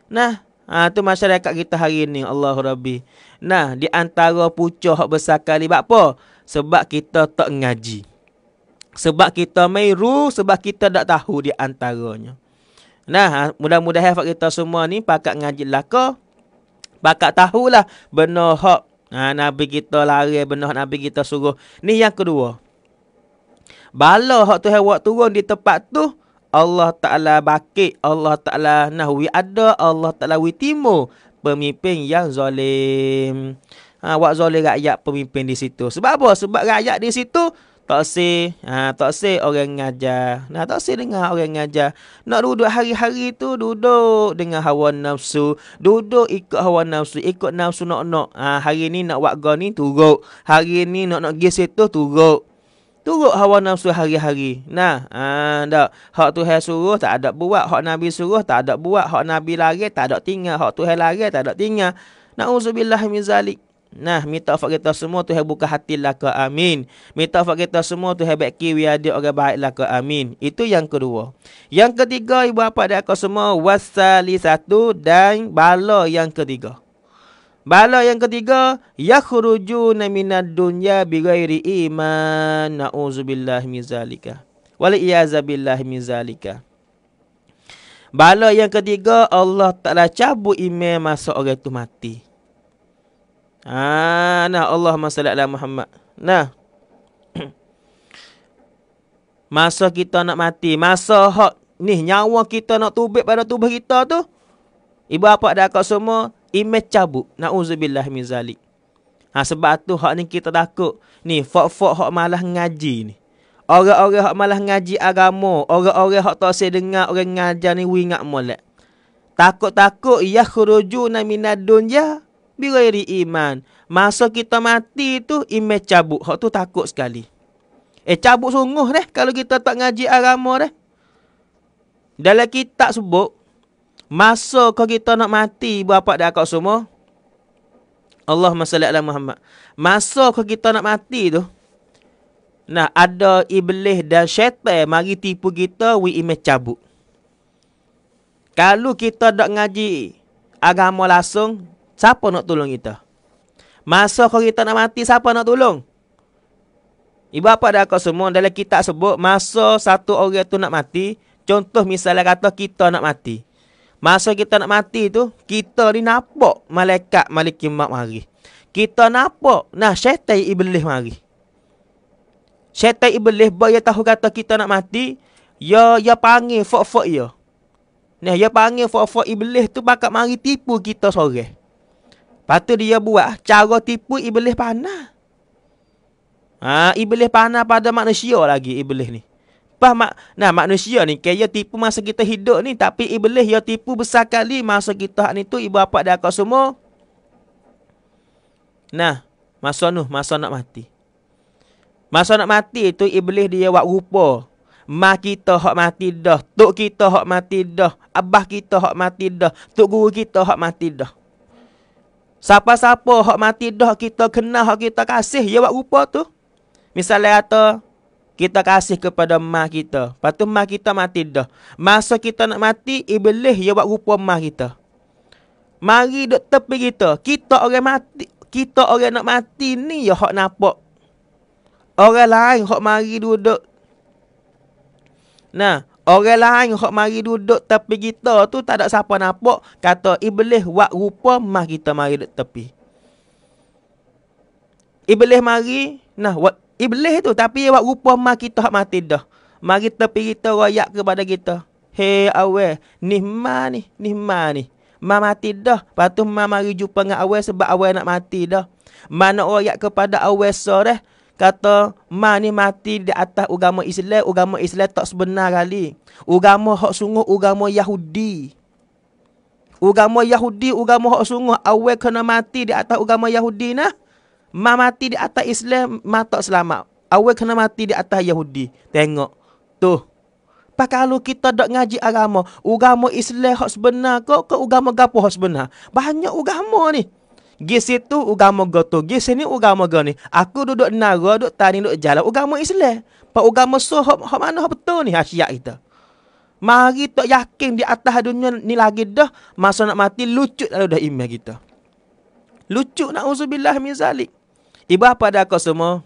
Nah, ah tu masyarakat kita hari ni Allahu Rabbi. Nah, di antara pucuk hak besar kali bapa sebab kita tak ngaji. Sebab kita meru, sebab kita tak tahu di antaranya. Nah, ha, mudah-mudahan hak kita semua ni pakak ngaji lah laka. Pakak tahulah benar hak ha, Nabi kita lari, benar Nabi kita suruh. Ni yang kedua. Bala hak tu hewak turun di tempat tu, Allah Ta'ala bakit Allah Ta'ala nahwi ada Allah Ta'ala wi timur Pemimpin yang zalim ha, Wak zalim rakyat pemimpin di situ Sebab apa? Sebab rakyat di situ Tak si ha, Tak si orang ngajar nah, Tak si dengar orang ngajar Nak duduk hari-hari tu Duduk dengan hawa nafsu Duduk ikut hawa nafsu Ikut nafsu nak-nak ha, Hari ni nak wak gani turut Hari ni nak-nak gis tu turut Turut hawa nafsu hari-hari. Nah, ah, tak, Hak tu Tuhan suruh tak ada buat. Hak Nabi suruh tak ada buat. Hak Nabi lari tak ada tinggal. Hak tu Tuhan lari tak ada tinggal. Na'udzubillah min zalik. Nah, minta fak kita semua tu Tuhan buka hati lah ke amin. Minta fak kita semua Tuhan baiki we ada orang baik lah ke amin. Itu yang kedua. Yang ketiga ibu bapa dan aku semua wasali satu dan bala yang ketiga. Bala yang ketiga, yakhrujuna minad dunya bighairi iman. Nauzubillah min zalika. Wal iazabilah min zalika. Bala yang ketiga, Allah Taala cabut iman masa orang itu mati. Ah, nah Allah masallallahu Muhammad. Nah. (coughs) masa kita nak mati, masa hak ni nyawa kita nak tubik pada tubuh kita tu. Ibu apa dah kat semua imej cabut nauzubillah min zalik ha sebab tu hak ni kita takut ni fok-fok hak malah ngaji ni orang-orang hak malah ngaji agama orang-orang hak tak sedar dengar orang ngajar ni wingak mulak. takut-takut ya khurujuna minad dunya bighairi iman masa kita mati tu imej cabut hak tu takut sekali eh cabut sungguh deh kalau kita tak ngaji agama deh dalam kitab sebut Masa kau kita nak mati ibu bapak dan akak semua. Allah salli ala Muhammad. Masa kau kita nak mati tu. Nah, ada iblis dan syaitan mari tipu kita we image cabut. Kalau kita dak ngaji agama langsung, siapa nak tolong kita? Masa kau kita nak mati, siapa nak tolong? Ibu apa dah kau semua dalam kita sebut masa satu orang tu nak mati, contoh misalnya kata kita nak mati. Masa kita nak mati tu, kita ni nampak malaikat maliki mak mari. Kita nampak nah syaitan iblis mari. Syaitan iblis bayi tahu kata kita nak mati, ya ya panggil fok-fok ya. Nah, ya panggil fok-fok iblis tu bakat mari tipu kita sore. Patu dia buat cara tipu iblis panah. Ha, iblis panah pada manusia lagi iblis ni lepas mak, nah manusia ni kaya tipu masa kita hidup ni tapi iblis ya tipu besar kali masa kita hak ni tu ibu bapa dah kau semua. Nah, masa nuh, masa nak mati. Masa nak mati tu iblis dia buat rupa. Mak kita hak mati dah, tok kita hak mati dah, abah kita hak mati dah, tok guru kita hak mati dah. Siapa-siapa hak mati dah kita kenal, hak kita kasih, dia ya buat rupa tu. Misalnya atau kita kasih kepada mak kita. Lepas tu mak kita mati dah. Masa kita nak mati, iblis yang buat rupa mak kita. Mari duduk tepi kita. Kita orang mati, kita orang nak mati ni ya hak nampak. Orang lain hak mari duduk. Nah, orang lain hak mari duduk tapi kita tu tak ada siapa nampak kata iblis buat rupa mak kita mari duk tepi. Iblis mari, nah buat Iblis tu tapi buat rupa mak kita hak mati dah. Mari tepi kita royak kepada kita. Hei awal, nihma ni, nihma ni. Ma mati dah. Patu ma mari jumpa dengan awal sebab awal nak mati dah. Mana royak kepada awal sore eh. kata ma ni mati di atas agama Islam, agama Islam tak sebenar kali. Agama hak sungguh agama Yahudi. Agama Yahudi, agama hak sungguh awe kena mati di atas agama Yahudi nah. Ma mati di atas Islam, ma tak selamat. Awal kena mati di atas Yahudi. Tengok. Tu. Pak kalau kita dok ngaji agama, agama Islam hak sebenar ke ke agama gapo hak sebenar? Banyak agama ni. Gi situ agama goto, gi sini agama go Aku duduk nara, duduk tani, duduk jalan agama Islam. Pak agama so hak, hak mana hak betul ni hasiat kita. Mari tak yakin di atas dunia ni lagi dah. Masa nak mati, lucut lah dah dah iman kita. Lucut nak uzubillah min zalik. Tiba pada aku semua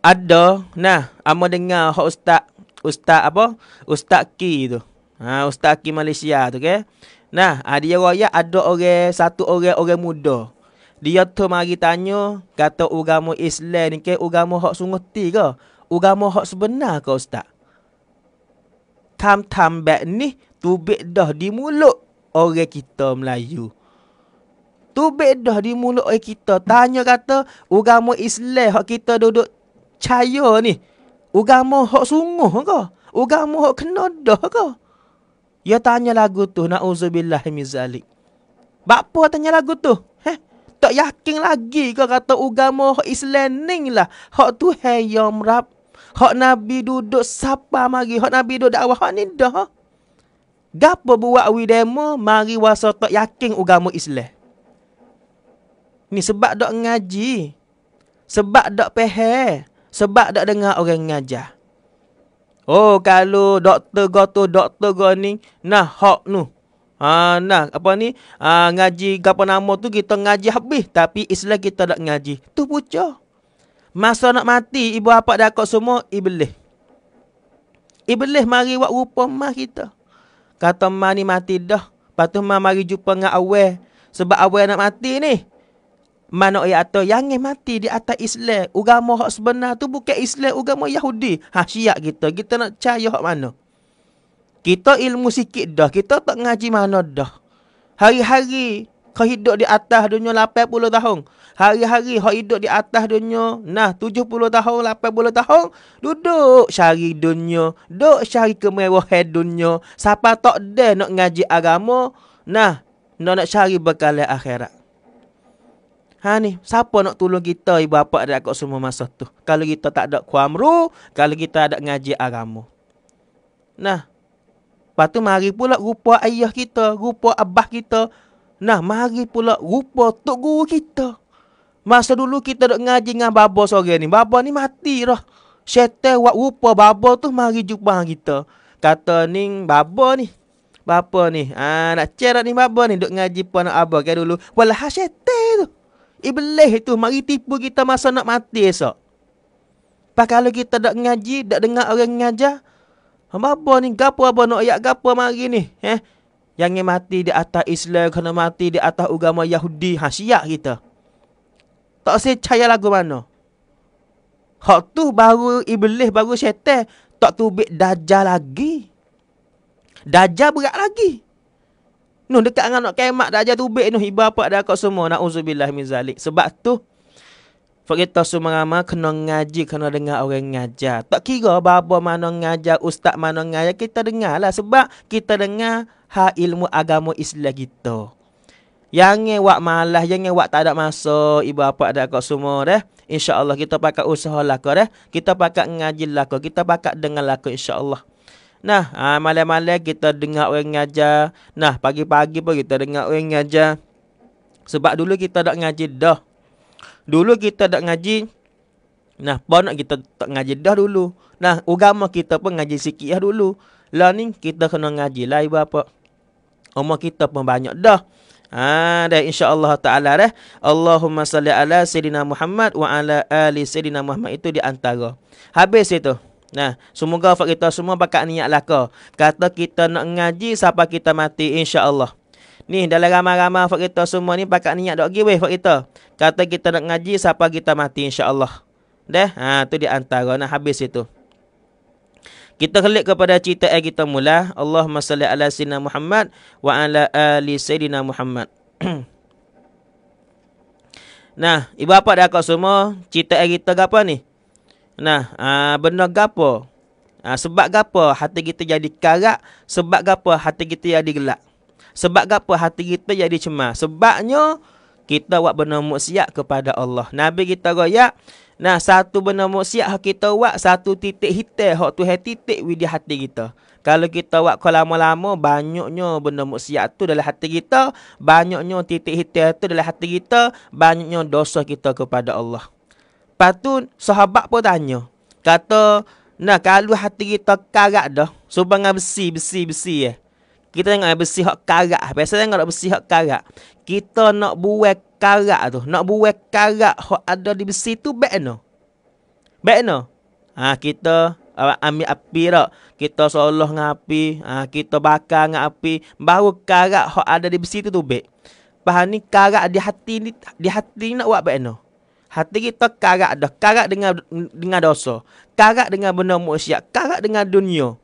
ada nah ama dengar hak ustaz ustaz apa ustaz ki tu ha ustaz ki malaysia tu ke nah ha, dia royak ada orang satu orang orang muda dia tu mari tanya kata ugamu Islam ni ke agama hak sungguh ti ke agama hak sebenar ke ustaz tam tam bet ni tubik dah di mulut orang kita melayu tu bedah di mulut oleh kita. Tanya kata, agama Islam hak kita duduk cahaya ni. Agama hak sungguh ke? Agama hak kena dah ke? Ya tanya lagu tu, na'udzubillah mizalik. Bapa tanya lagu tu? Heh? Tak yakin lagi ke kata agama hak Islam ni lah. Hak tu hayam rap. Hak Nabi duduk sapa mari. Hak Nabi duduk dakwah. Hak ni dah. Gapo buat we demo mari waso tak yakin agama Islam. Ni sebab dok ngaji. Sebab dok pehe. Sebab dok dengar orang ngajar. Oh, kalau doktor go tu, doktor go ni, nah hok nu. Ha, nah, apa ni? Ha, ngaji apa nama tu kita ngaji habis tapi Islam kita dak ngaji. Tu pucuk. Masa nak mati ibu apa dak semua iblis. Iblis mari buat rupa mah kita. Kata mah ni mati dah. Patut mah mari jumpa dengan awal sebab awal nak mati ni mana ayat atau yang mati di atas Islam agama hak sebenar tu bukan Islam agama Yahudi ha syiak kita kita nak percaya hak mana kita ilmu sikit dah kita tak ngaji mana dah hari-hari kau hidup di atas dunia 80 tahun hari-hari kau hidup di atas dunia nah 70 tahun 80 tahun duduk syari dunia duduk syari kemewahan dunia siapa tak ada nak ngaji agama nah nak cari bekal akhirat Ha ni, siapa nak tolong kita ibu bapa ada kat semua masa tu? Kalau kita tak ada kuamru, kalau kita ada ngaji agama. Nah. Lepas tu mari pula rupa ayah kita, rupa abah kita. Nah, mari pula rupa tok guru kita. Masa dulu kita dok ngaji dengan baba sore ni. Baba ni mati dah. Syaitan buat rupa baba tu mari jumpa kita. Kata ni baba ni. Bapa ni, ah nak cerak ni baba ni duk ngaji pun nak abah kan dulu. Walah syaitan tu. Iblis itu mari tipu kita masa nak mati esok. Pak kalau kita tak ngaji, tak dengar orang ngajar, hamba apa ni? Gapo apa nak ayat gapo mari ni? Eh. Yang mati di atas Islam kena mati di atas agama Yahudi. Ha siap kita. Tak caya lagu mana? Hak tu baru iblis baru syaitan tak tubik dajal lagi. Dajal berat lagi. Nuh dekat dengan nak kemak dah ajar tubik Nuh ibu apa dah kau semua Na'udzubillah min zalik Sebab tu Fak kita semua ramah Kena ngaji Kena dengar orang ngajar Tak kira Baba mana ngajar Ustaz mana ngajar Kita dengar lah Sebab kita dengar Ha ilmu agama Islam kita Yang wak malah Yang wak tak ada masa Ibu apa ada kau semua deh InsyaAllah kita pakai usaha lah kau deh Kita pakai ngaji lah kau Kita pakai dengar lah kau InsyaAllah Allah. Nah, ha, malam-malam kita dengar orang ngajar. Nah, pagi-pagi pun kita dengar orang ngajar. Sebab dulu kita tak ngaji dah. Dulu kita tak ngaji. Nah, pun nak kita tak ngaji dah dulu. Nah, agama kita pun ngaji sikit lah dulu. Lah ni kita kena ngaji lah ibu apa. Umar kita pun banyak dah. Ha, dan insya-Allah taala dah. Allahumma salli ala sayidina Muhammad wa ala ali sayidina Muhammad itu di antara. Habis itu. Nah, semoga fak kita semua pakak niat laka. Kata kita nak ngaji sampai kita mati insya-Allah. Ni dalam ramai-ramai fak kita semua ni pakak niat dok giwe fak kita. Kata kita nak ngaji sampai kita mati insya-Allah. Dah, ha tu di antara nak habis itu. Kita klik kepada cerita yang kita mula. Allahumma salli ala sayyidina Muhammad wa ala ali sayyidina Muhammad. (clears throat) nah, ibu bapa dan akak semua, cerita kita apa ni? Nah, uh, benda gapo? Uh, sebab gapo hati kita jadi karak? Sebab gapo hati kita jadi gelak? Sebab gapo hati kita jadi cemas? Sebabnya kita buat benda maksiat kepada Allah. Nabi kita kaya, nah satu benda maksiat kita buat satu titik hitam hak tu titik di hati kita. Kalau kita buat kalau lama-lama, banyaknya benda maksiat tu dalam hati kita. Banyaknya titik hitam tu dalam hati kita. Banyaknya dosa kita kepada Allah. Lepas tu sahabat pun tanya. Kata, nah kalau hati kita karat dah. Sebab dengan besi, besi, besi eh. Kita tengok besi hak karat. biasanya tengok nak besi hak karat. Kita nak buat karat tu. Nak buat karat hak ada di besi tu, baik no? Baik no? Ha, kita ambil api tak? Kita solah dengan api. Ha, kita bakar dengan api. Baru karat hak ada di besi tu tu baik. Faham karat di hati ni, di hati nak buat baik no? Hati kita karak dah. Karak dengan dengan dosa. Karak dengan benda maksiat. Karak dengan dunia.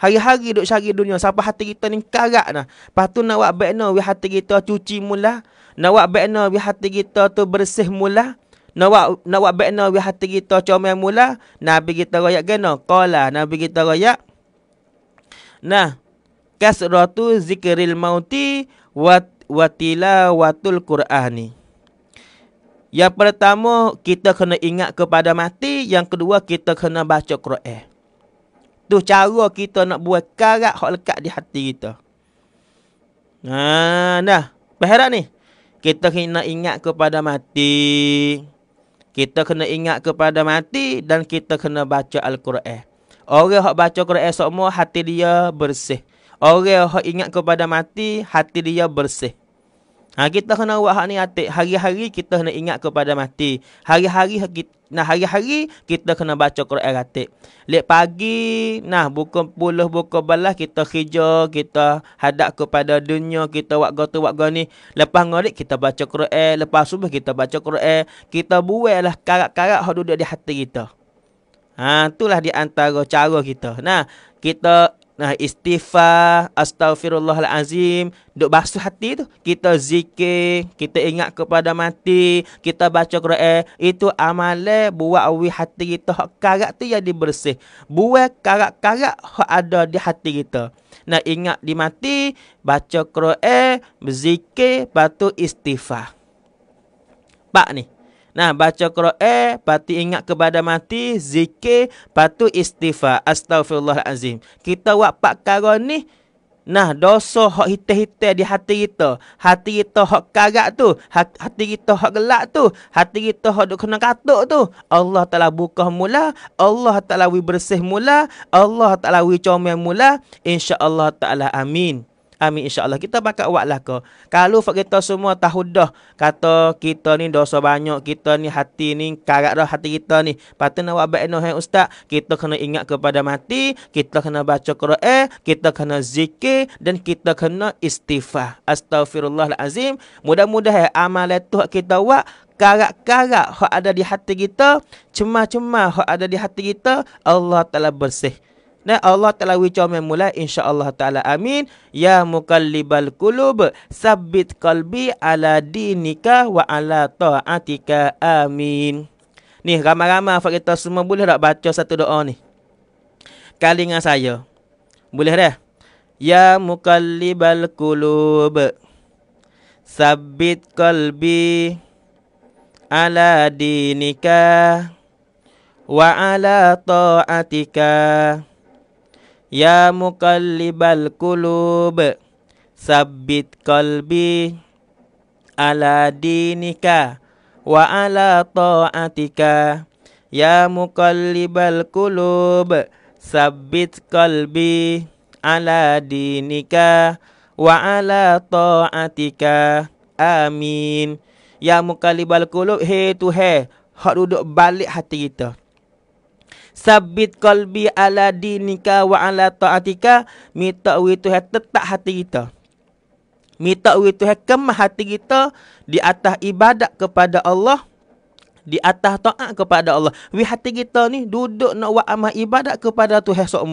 Hari-hari duk cari dunia. Sampai hati kita ni karak dah. Lepas tu nak buat bekna. Biar hati kita cuci mula. Nak buat bekna. Biar hati kita tu bersih mula. Nak buat, nak buat bekna. Biar hati kita comel mula. Nabi kita rakyat kena. Kala. Nabi kita rakyat. Nah. Kasratu zikril mauti. Wat, watila watul qur'ani. ni. Yang pertama kita kena ingat kepada mati, yang kedua kita kena baca Quran. Tu cara kita nak buat karat hak lekat di hati kita. Nah, ha, dah perhatian ni. Kita kena ingat kepada mati. Kita kena ingat kepada mati dan kita kena baca Al-Quran. Orang yang baca al Quran semua, hati dia bersih. Orang yang ingat kepada mati, hati dia bersih. Ha, kita kena buat hak ni atik. Hari-hari kita kena ingat kepada mati. Hari-hari ha, kita, nah hari-hari kita kena baca Quran atik. Lek pagi, nah buku puluh buku belah kita kerja, kita hadap kepada dunia, kita buat gotu buat gani. Lepas ngorik kita baca Quran, lepas subuh kita baca Quran. Kita buatlah karak-karak yang duduk di hati kita. Ha, itulah di antara cara kita. Nah, kita Nah istighfar, astaghfirullahalazim, duk basuh hati tu. Kita zikir, kita ingat kepada mati, kita baca Quran, eh, itu amale buat awi hati kita hak karak tu jadi bersih. Buat karak-karak hak ada di hati kita. Nah ingat di mati, baca Quran, eh, berzikir, patu istighfar. Pak ni, Nah, baca Quran, pati ingat kepada mati, zikir, patu istighfar. Astagfirullahalazim. Kita buat pak karo ni Nah, dosa hok hitih-hitih di hati kita. Hati kita hok karat tu. Hati kita hok gelak tu. Hati kita hok duk kena katuk tu. Allah Ta'ala buka mula. Allah Ta'ala wibersih mula. Allah Ta'ala wi comel mula. InsyaAllah Ta'ala amin. Amin insyaAllah. Kita bakal buat lah ke. Kalau fak kita semua tahu dah. Kata kita ni dosa banyak. Kita ni hati ni. Karak dah hati kita ni. Patut nak buat baik no, hai, ustaz. Kita kena ingat kepada mati. Kita kena baca Quran. Kita kena zikir. Dan kita kena istighfar. Astaghfirullahalazim. Mudah-mudahan mudah eh, amal itu kita buat karak-karak hak ada di hati kita, cema-cema hak ada di hati kita, Allah telah bersih. Nah Allah Taala wicau memula insya-Allah Taala amin ya mukallibal kulub, sabit kalbi ala dinika wa ala taatika amin Nih ramai-ramai afak kita semua boleh tak baca satu doa ni kali dengan saya boleh dah ya mukallibal kulub, sabit kalbi ala dinika wa ala taatika Ya mukallibal kulub sabit kalbi Ala dinika Wa ala ta'atika Ya mukallibal kulub sabit kalbi Ala dinika Wa ala ta'atika Amin Ya mukallibal kulub Hei tu hei Hak duduk balik hati kita sabit qalbi ala dinika wa ala taatika minta wi Tuhan tetap hati kita minta wi Tuhan kemah hati kita di atas ibadat kepada Allah di atas taat kepada Allah. Wi hati kita ni duduk nak buat amal ibadat kepada Tuhan esok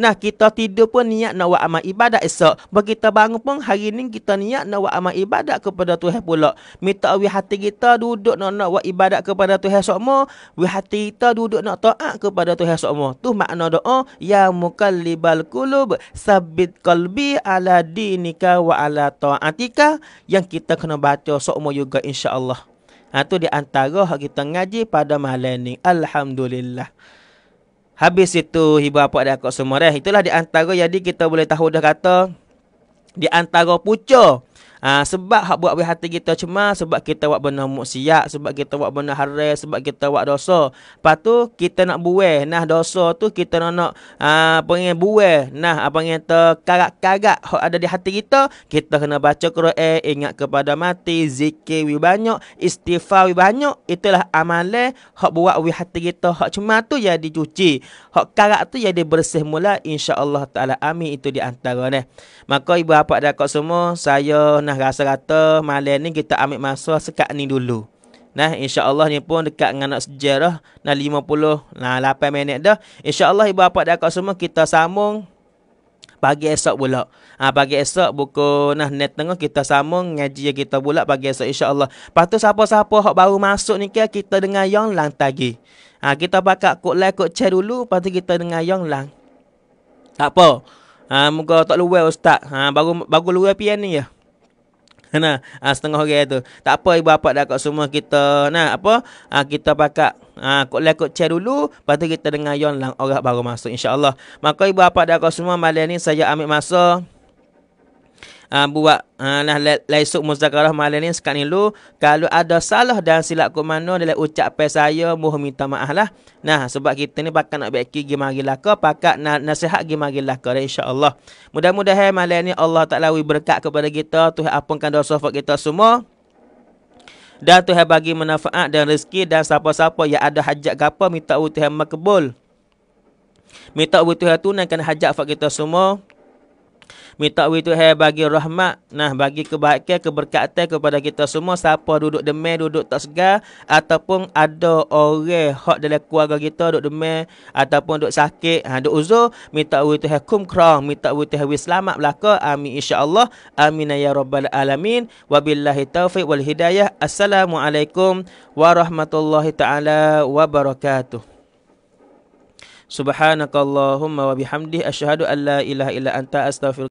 Nah, kita tidur pun niat nak buat amal ibadat esok. Bila kita bangun pun hari ni kita niat nak buat amal ibadat kepada Tuhan pula. Minta wi hati kita duduk nak nak buat ibadat kepada Tuhan esok mo. Wi hati kita duduk nak taat kepada Tuhan esok Tu makna doa ya mukallibal qulub sabbit qalbi ala dinika wa ala taatika yang kita kena baca esok juga insya-Allah. Itu ha, di antara hak kita ngaji pada malam ni. Alhamdulillah. Habis itu hibu apa ada kat semua dah. Itulah di antara jadi kita boleh tahu dah kata di antara pucuk Ha, sebab hak buat hati kita cemas sebab kita buat benda maksiat sebab kita buat benda haram sebab kita buat dosa lepas tu kita nak buai nah dosa tu kita nak nak ha, pengen buai nah apa ah, yang terkarak-karak hak ada di hati kita kita kena baca Quran eh, ingat kepada mati zikir wi banyak istighfar wi banyak itulah amalan hak buat wi hati kita hak cuma tu ya dicuci hak karak tu ya dibersih mula Insya Allah taala amin itu di antara ni maka ibu bapa dan kak semua saya nah rasa kata malam ni kita ambil masa sekat ni dulu. Nah insya-Allah ni pun dekat dengan anak sejarah nah 50 nah 8 minit dah. Insya-Allah ibu bapa dan akak semua kita sambung pagi esok pula. Ah ha, pagi esok buku nah net tengah kita sambung ngaji kita pula pagi esok insya-Allah. Patu siapa-siapa hok baru masuk ni ke kita dengar yang lang tadi. Ha, ah, kita pakak kok like kok share dulu patu kita dengar yang lang. Tak apa. Ah ha, muka tak luar ustaz. Ha, baru baru luar pian ni ya. (laughs) Nah, ha, setengah orang tu. Tak apa ibu bapa dah kat semua kita. Nah, apa? Ha, kita pakak ha, kot lah kot share dulu. Lepas tu kita dengar yon lang orang baru masuk insyaAllah. Maka ibu bapa dah kat semua malam ni saya ambil masa uh, buat uh, nah laisuk lah, lah muzakarah malam ni sekat ni lu kalau ada salah dan silap ku mana dalam ucapan saya mohon minta maaf lah nah sebab kita ni bakal nak baiki gimari lah ke pakak na- nasihat gimari lah ke dan insyaallah mudah-mudahan malam ni Allah Taala berkat kepada kita Tuhan apungkan dosa kita semua dan Tuhan bagi manfaat dan rezeki dan siapa-siapa yang ada hajat gapo minta Tuhan makbul minta Tuhan tunaikan hajat fak kita semua Minta we tu hai bagi rahmat Nah bagi kebaikan keberkatan kepada kita semua Siapa duduk demen duduk tak segar Ataupun ada orang hak dalam keluarga kita duduk demen Ataupun duduk sakit ha, Duduk uzur Minta we tu hai kumkrah Minta we tu hai selamat belaka Amin insyaAllah Amin ya rabbal alamin Wabillahi taufiq wal hidayah Assalamualaikum warahmatullahi ta'ala wabarakatuh Subhanakallahumma wa bihamdihi. Ashhadu ان لا اله الا انت استغفرك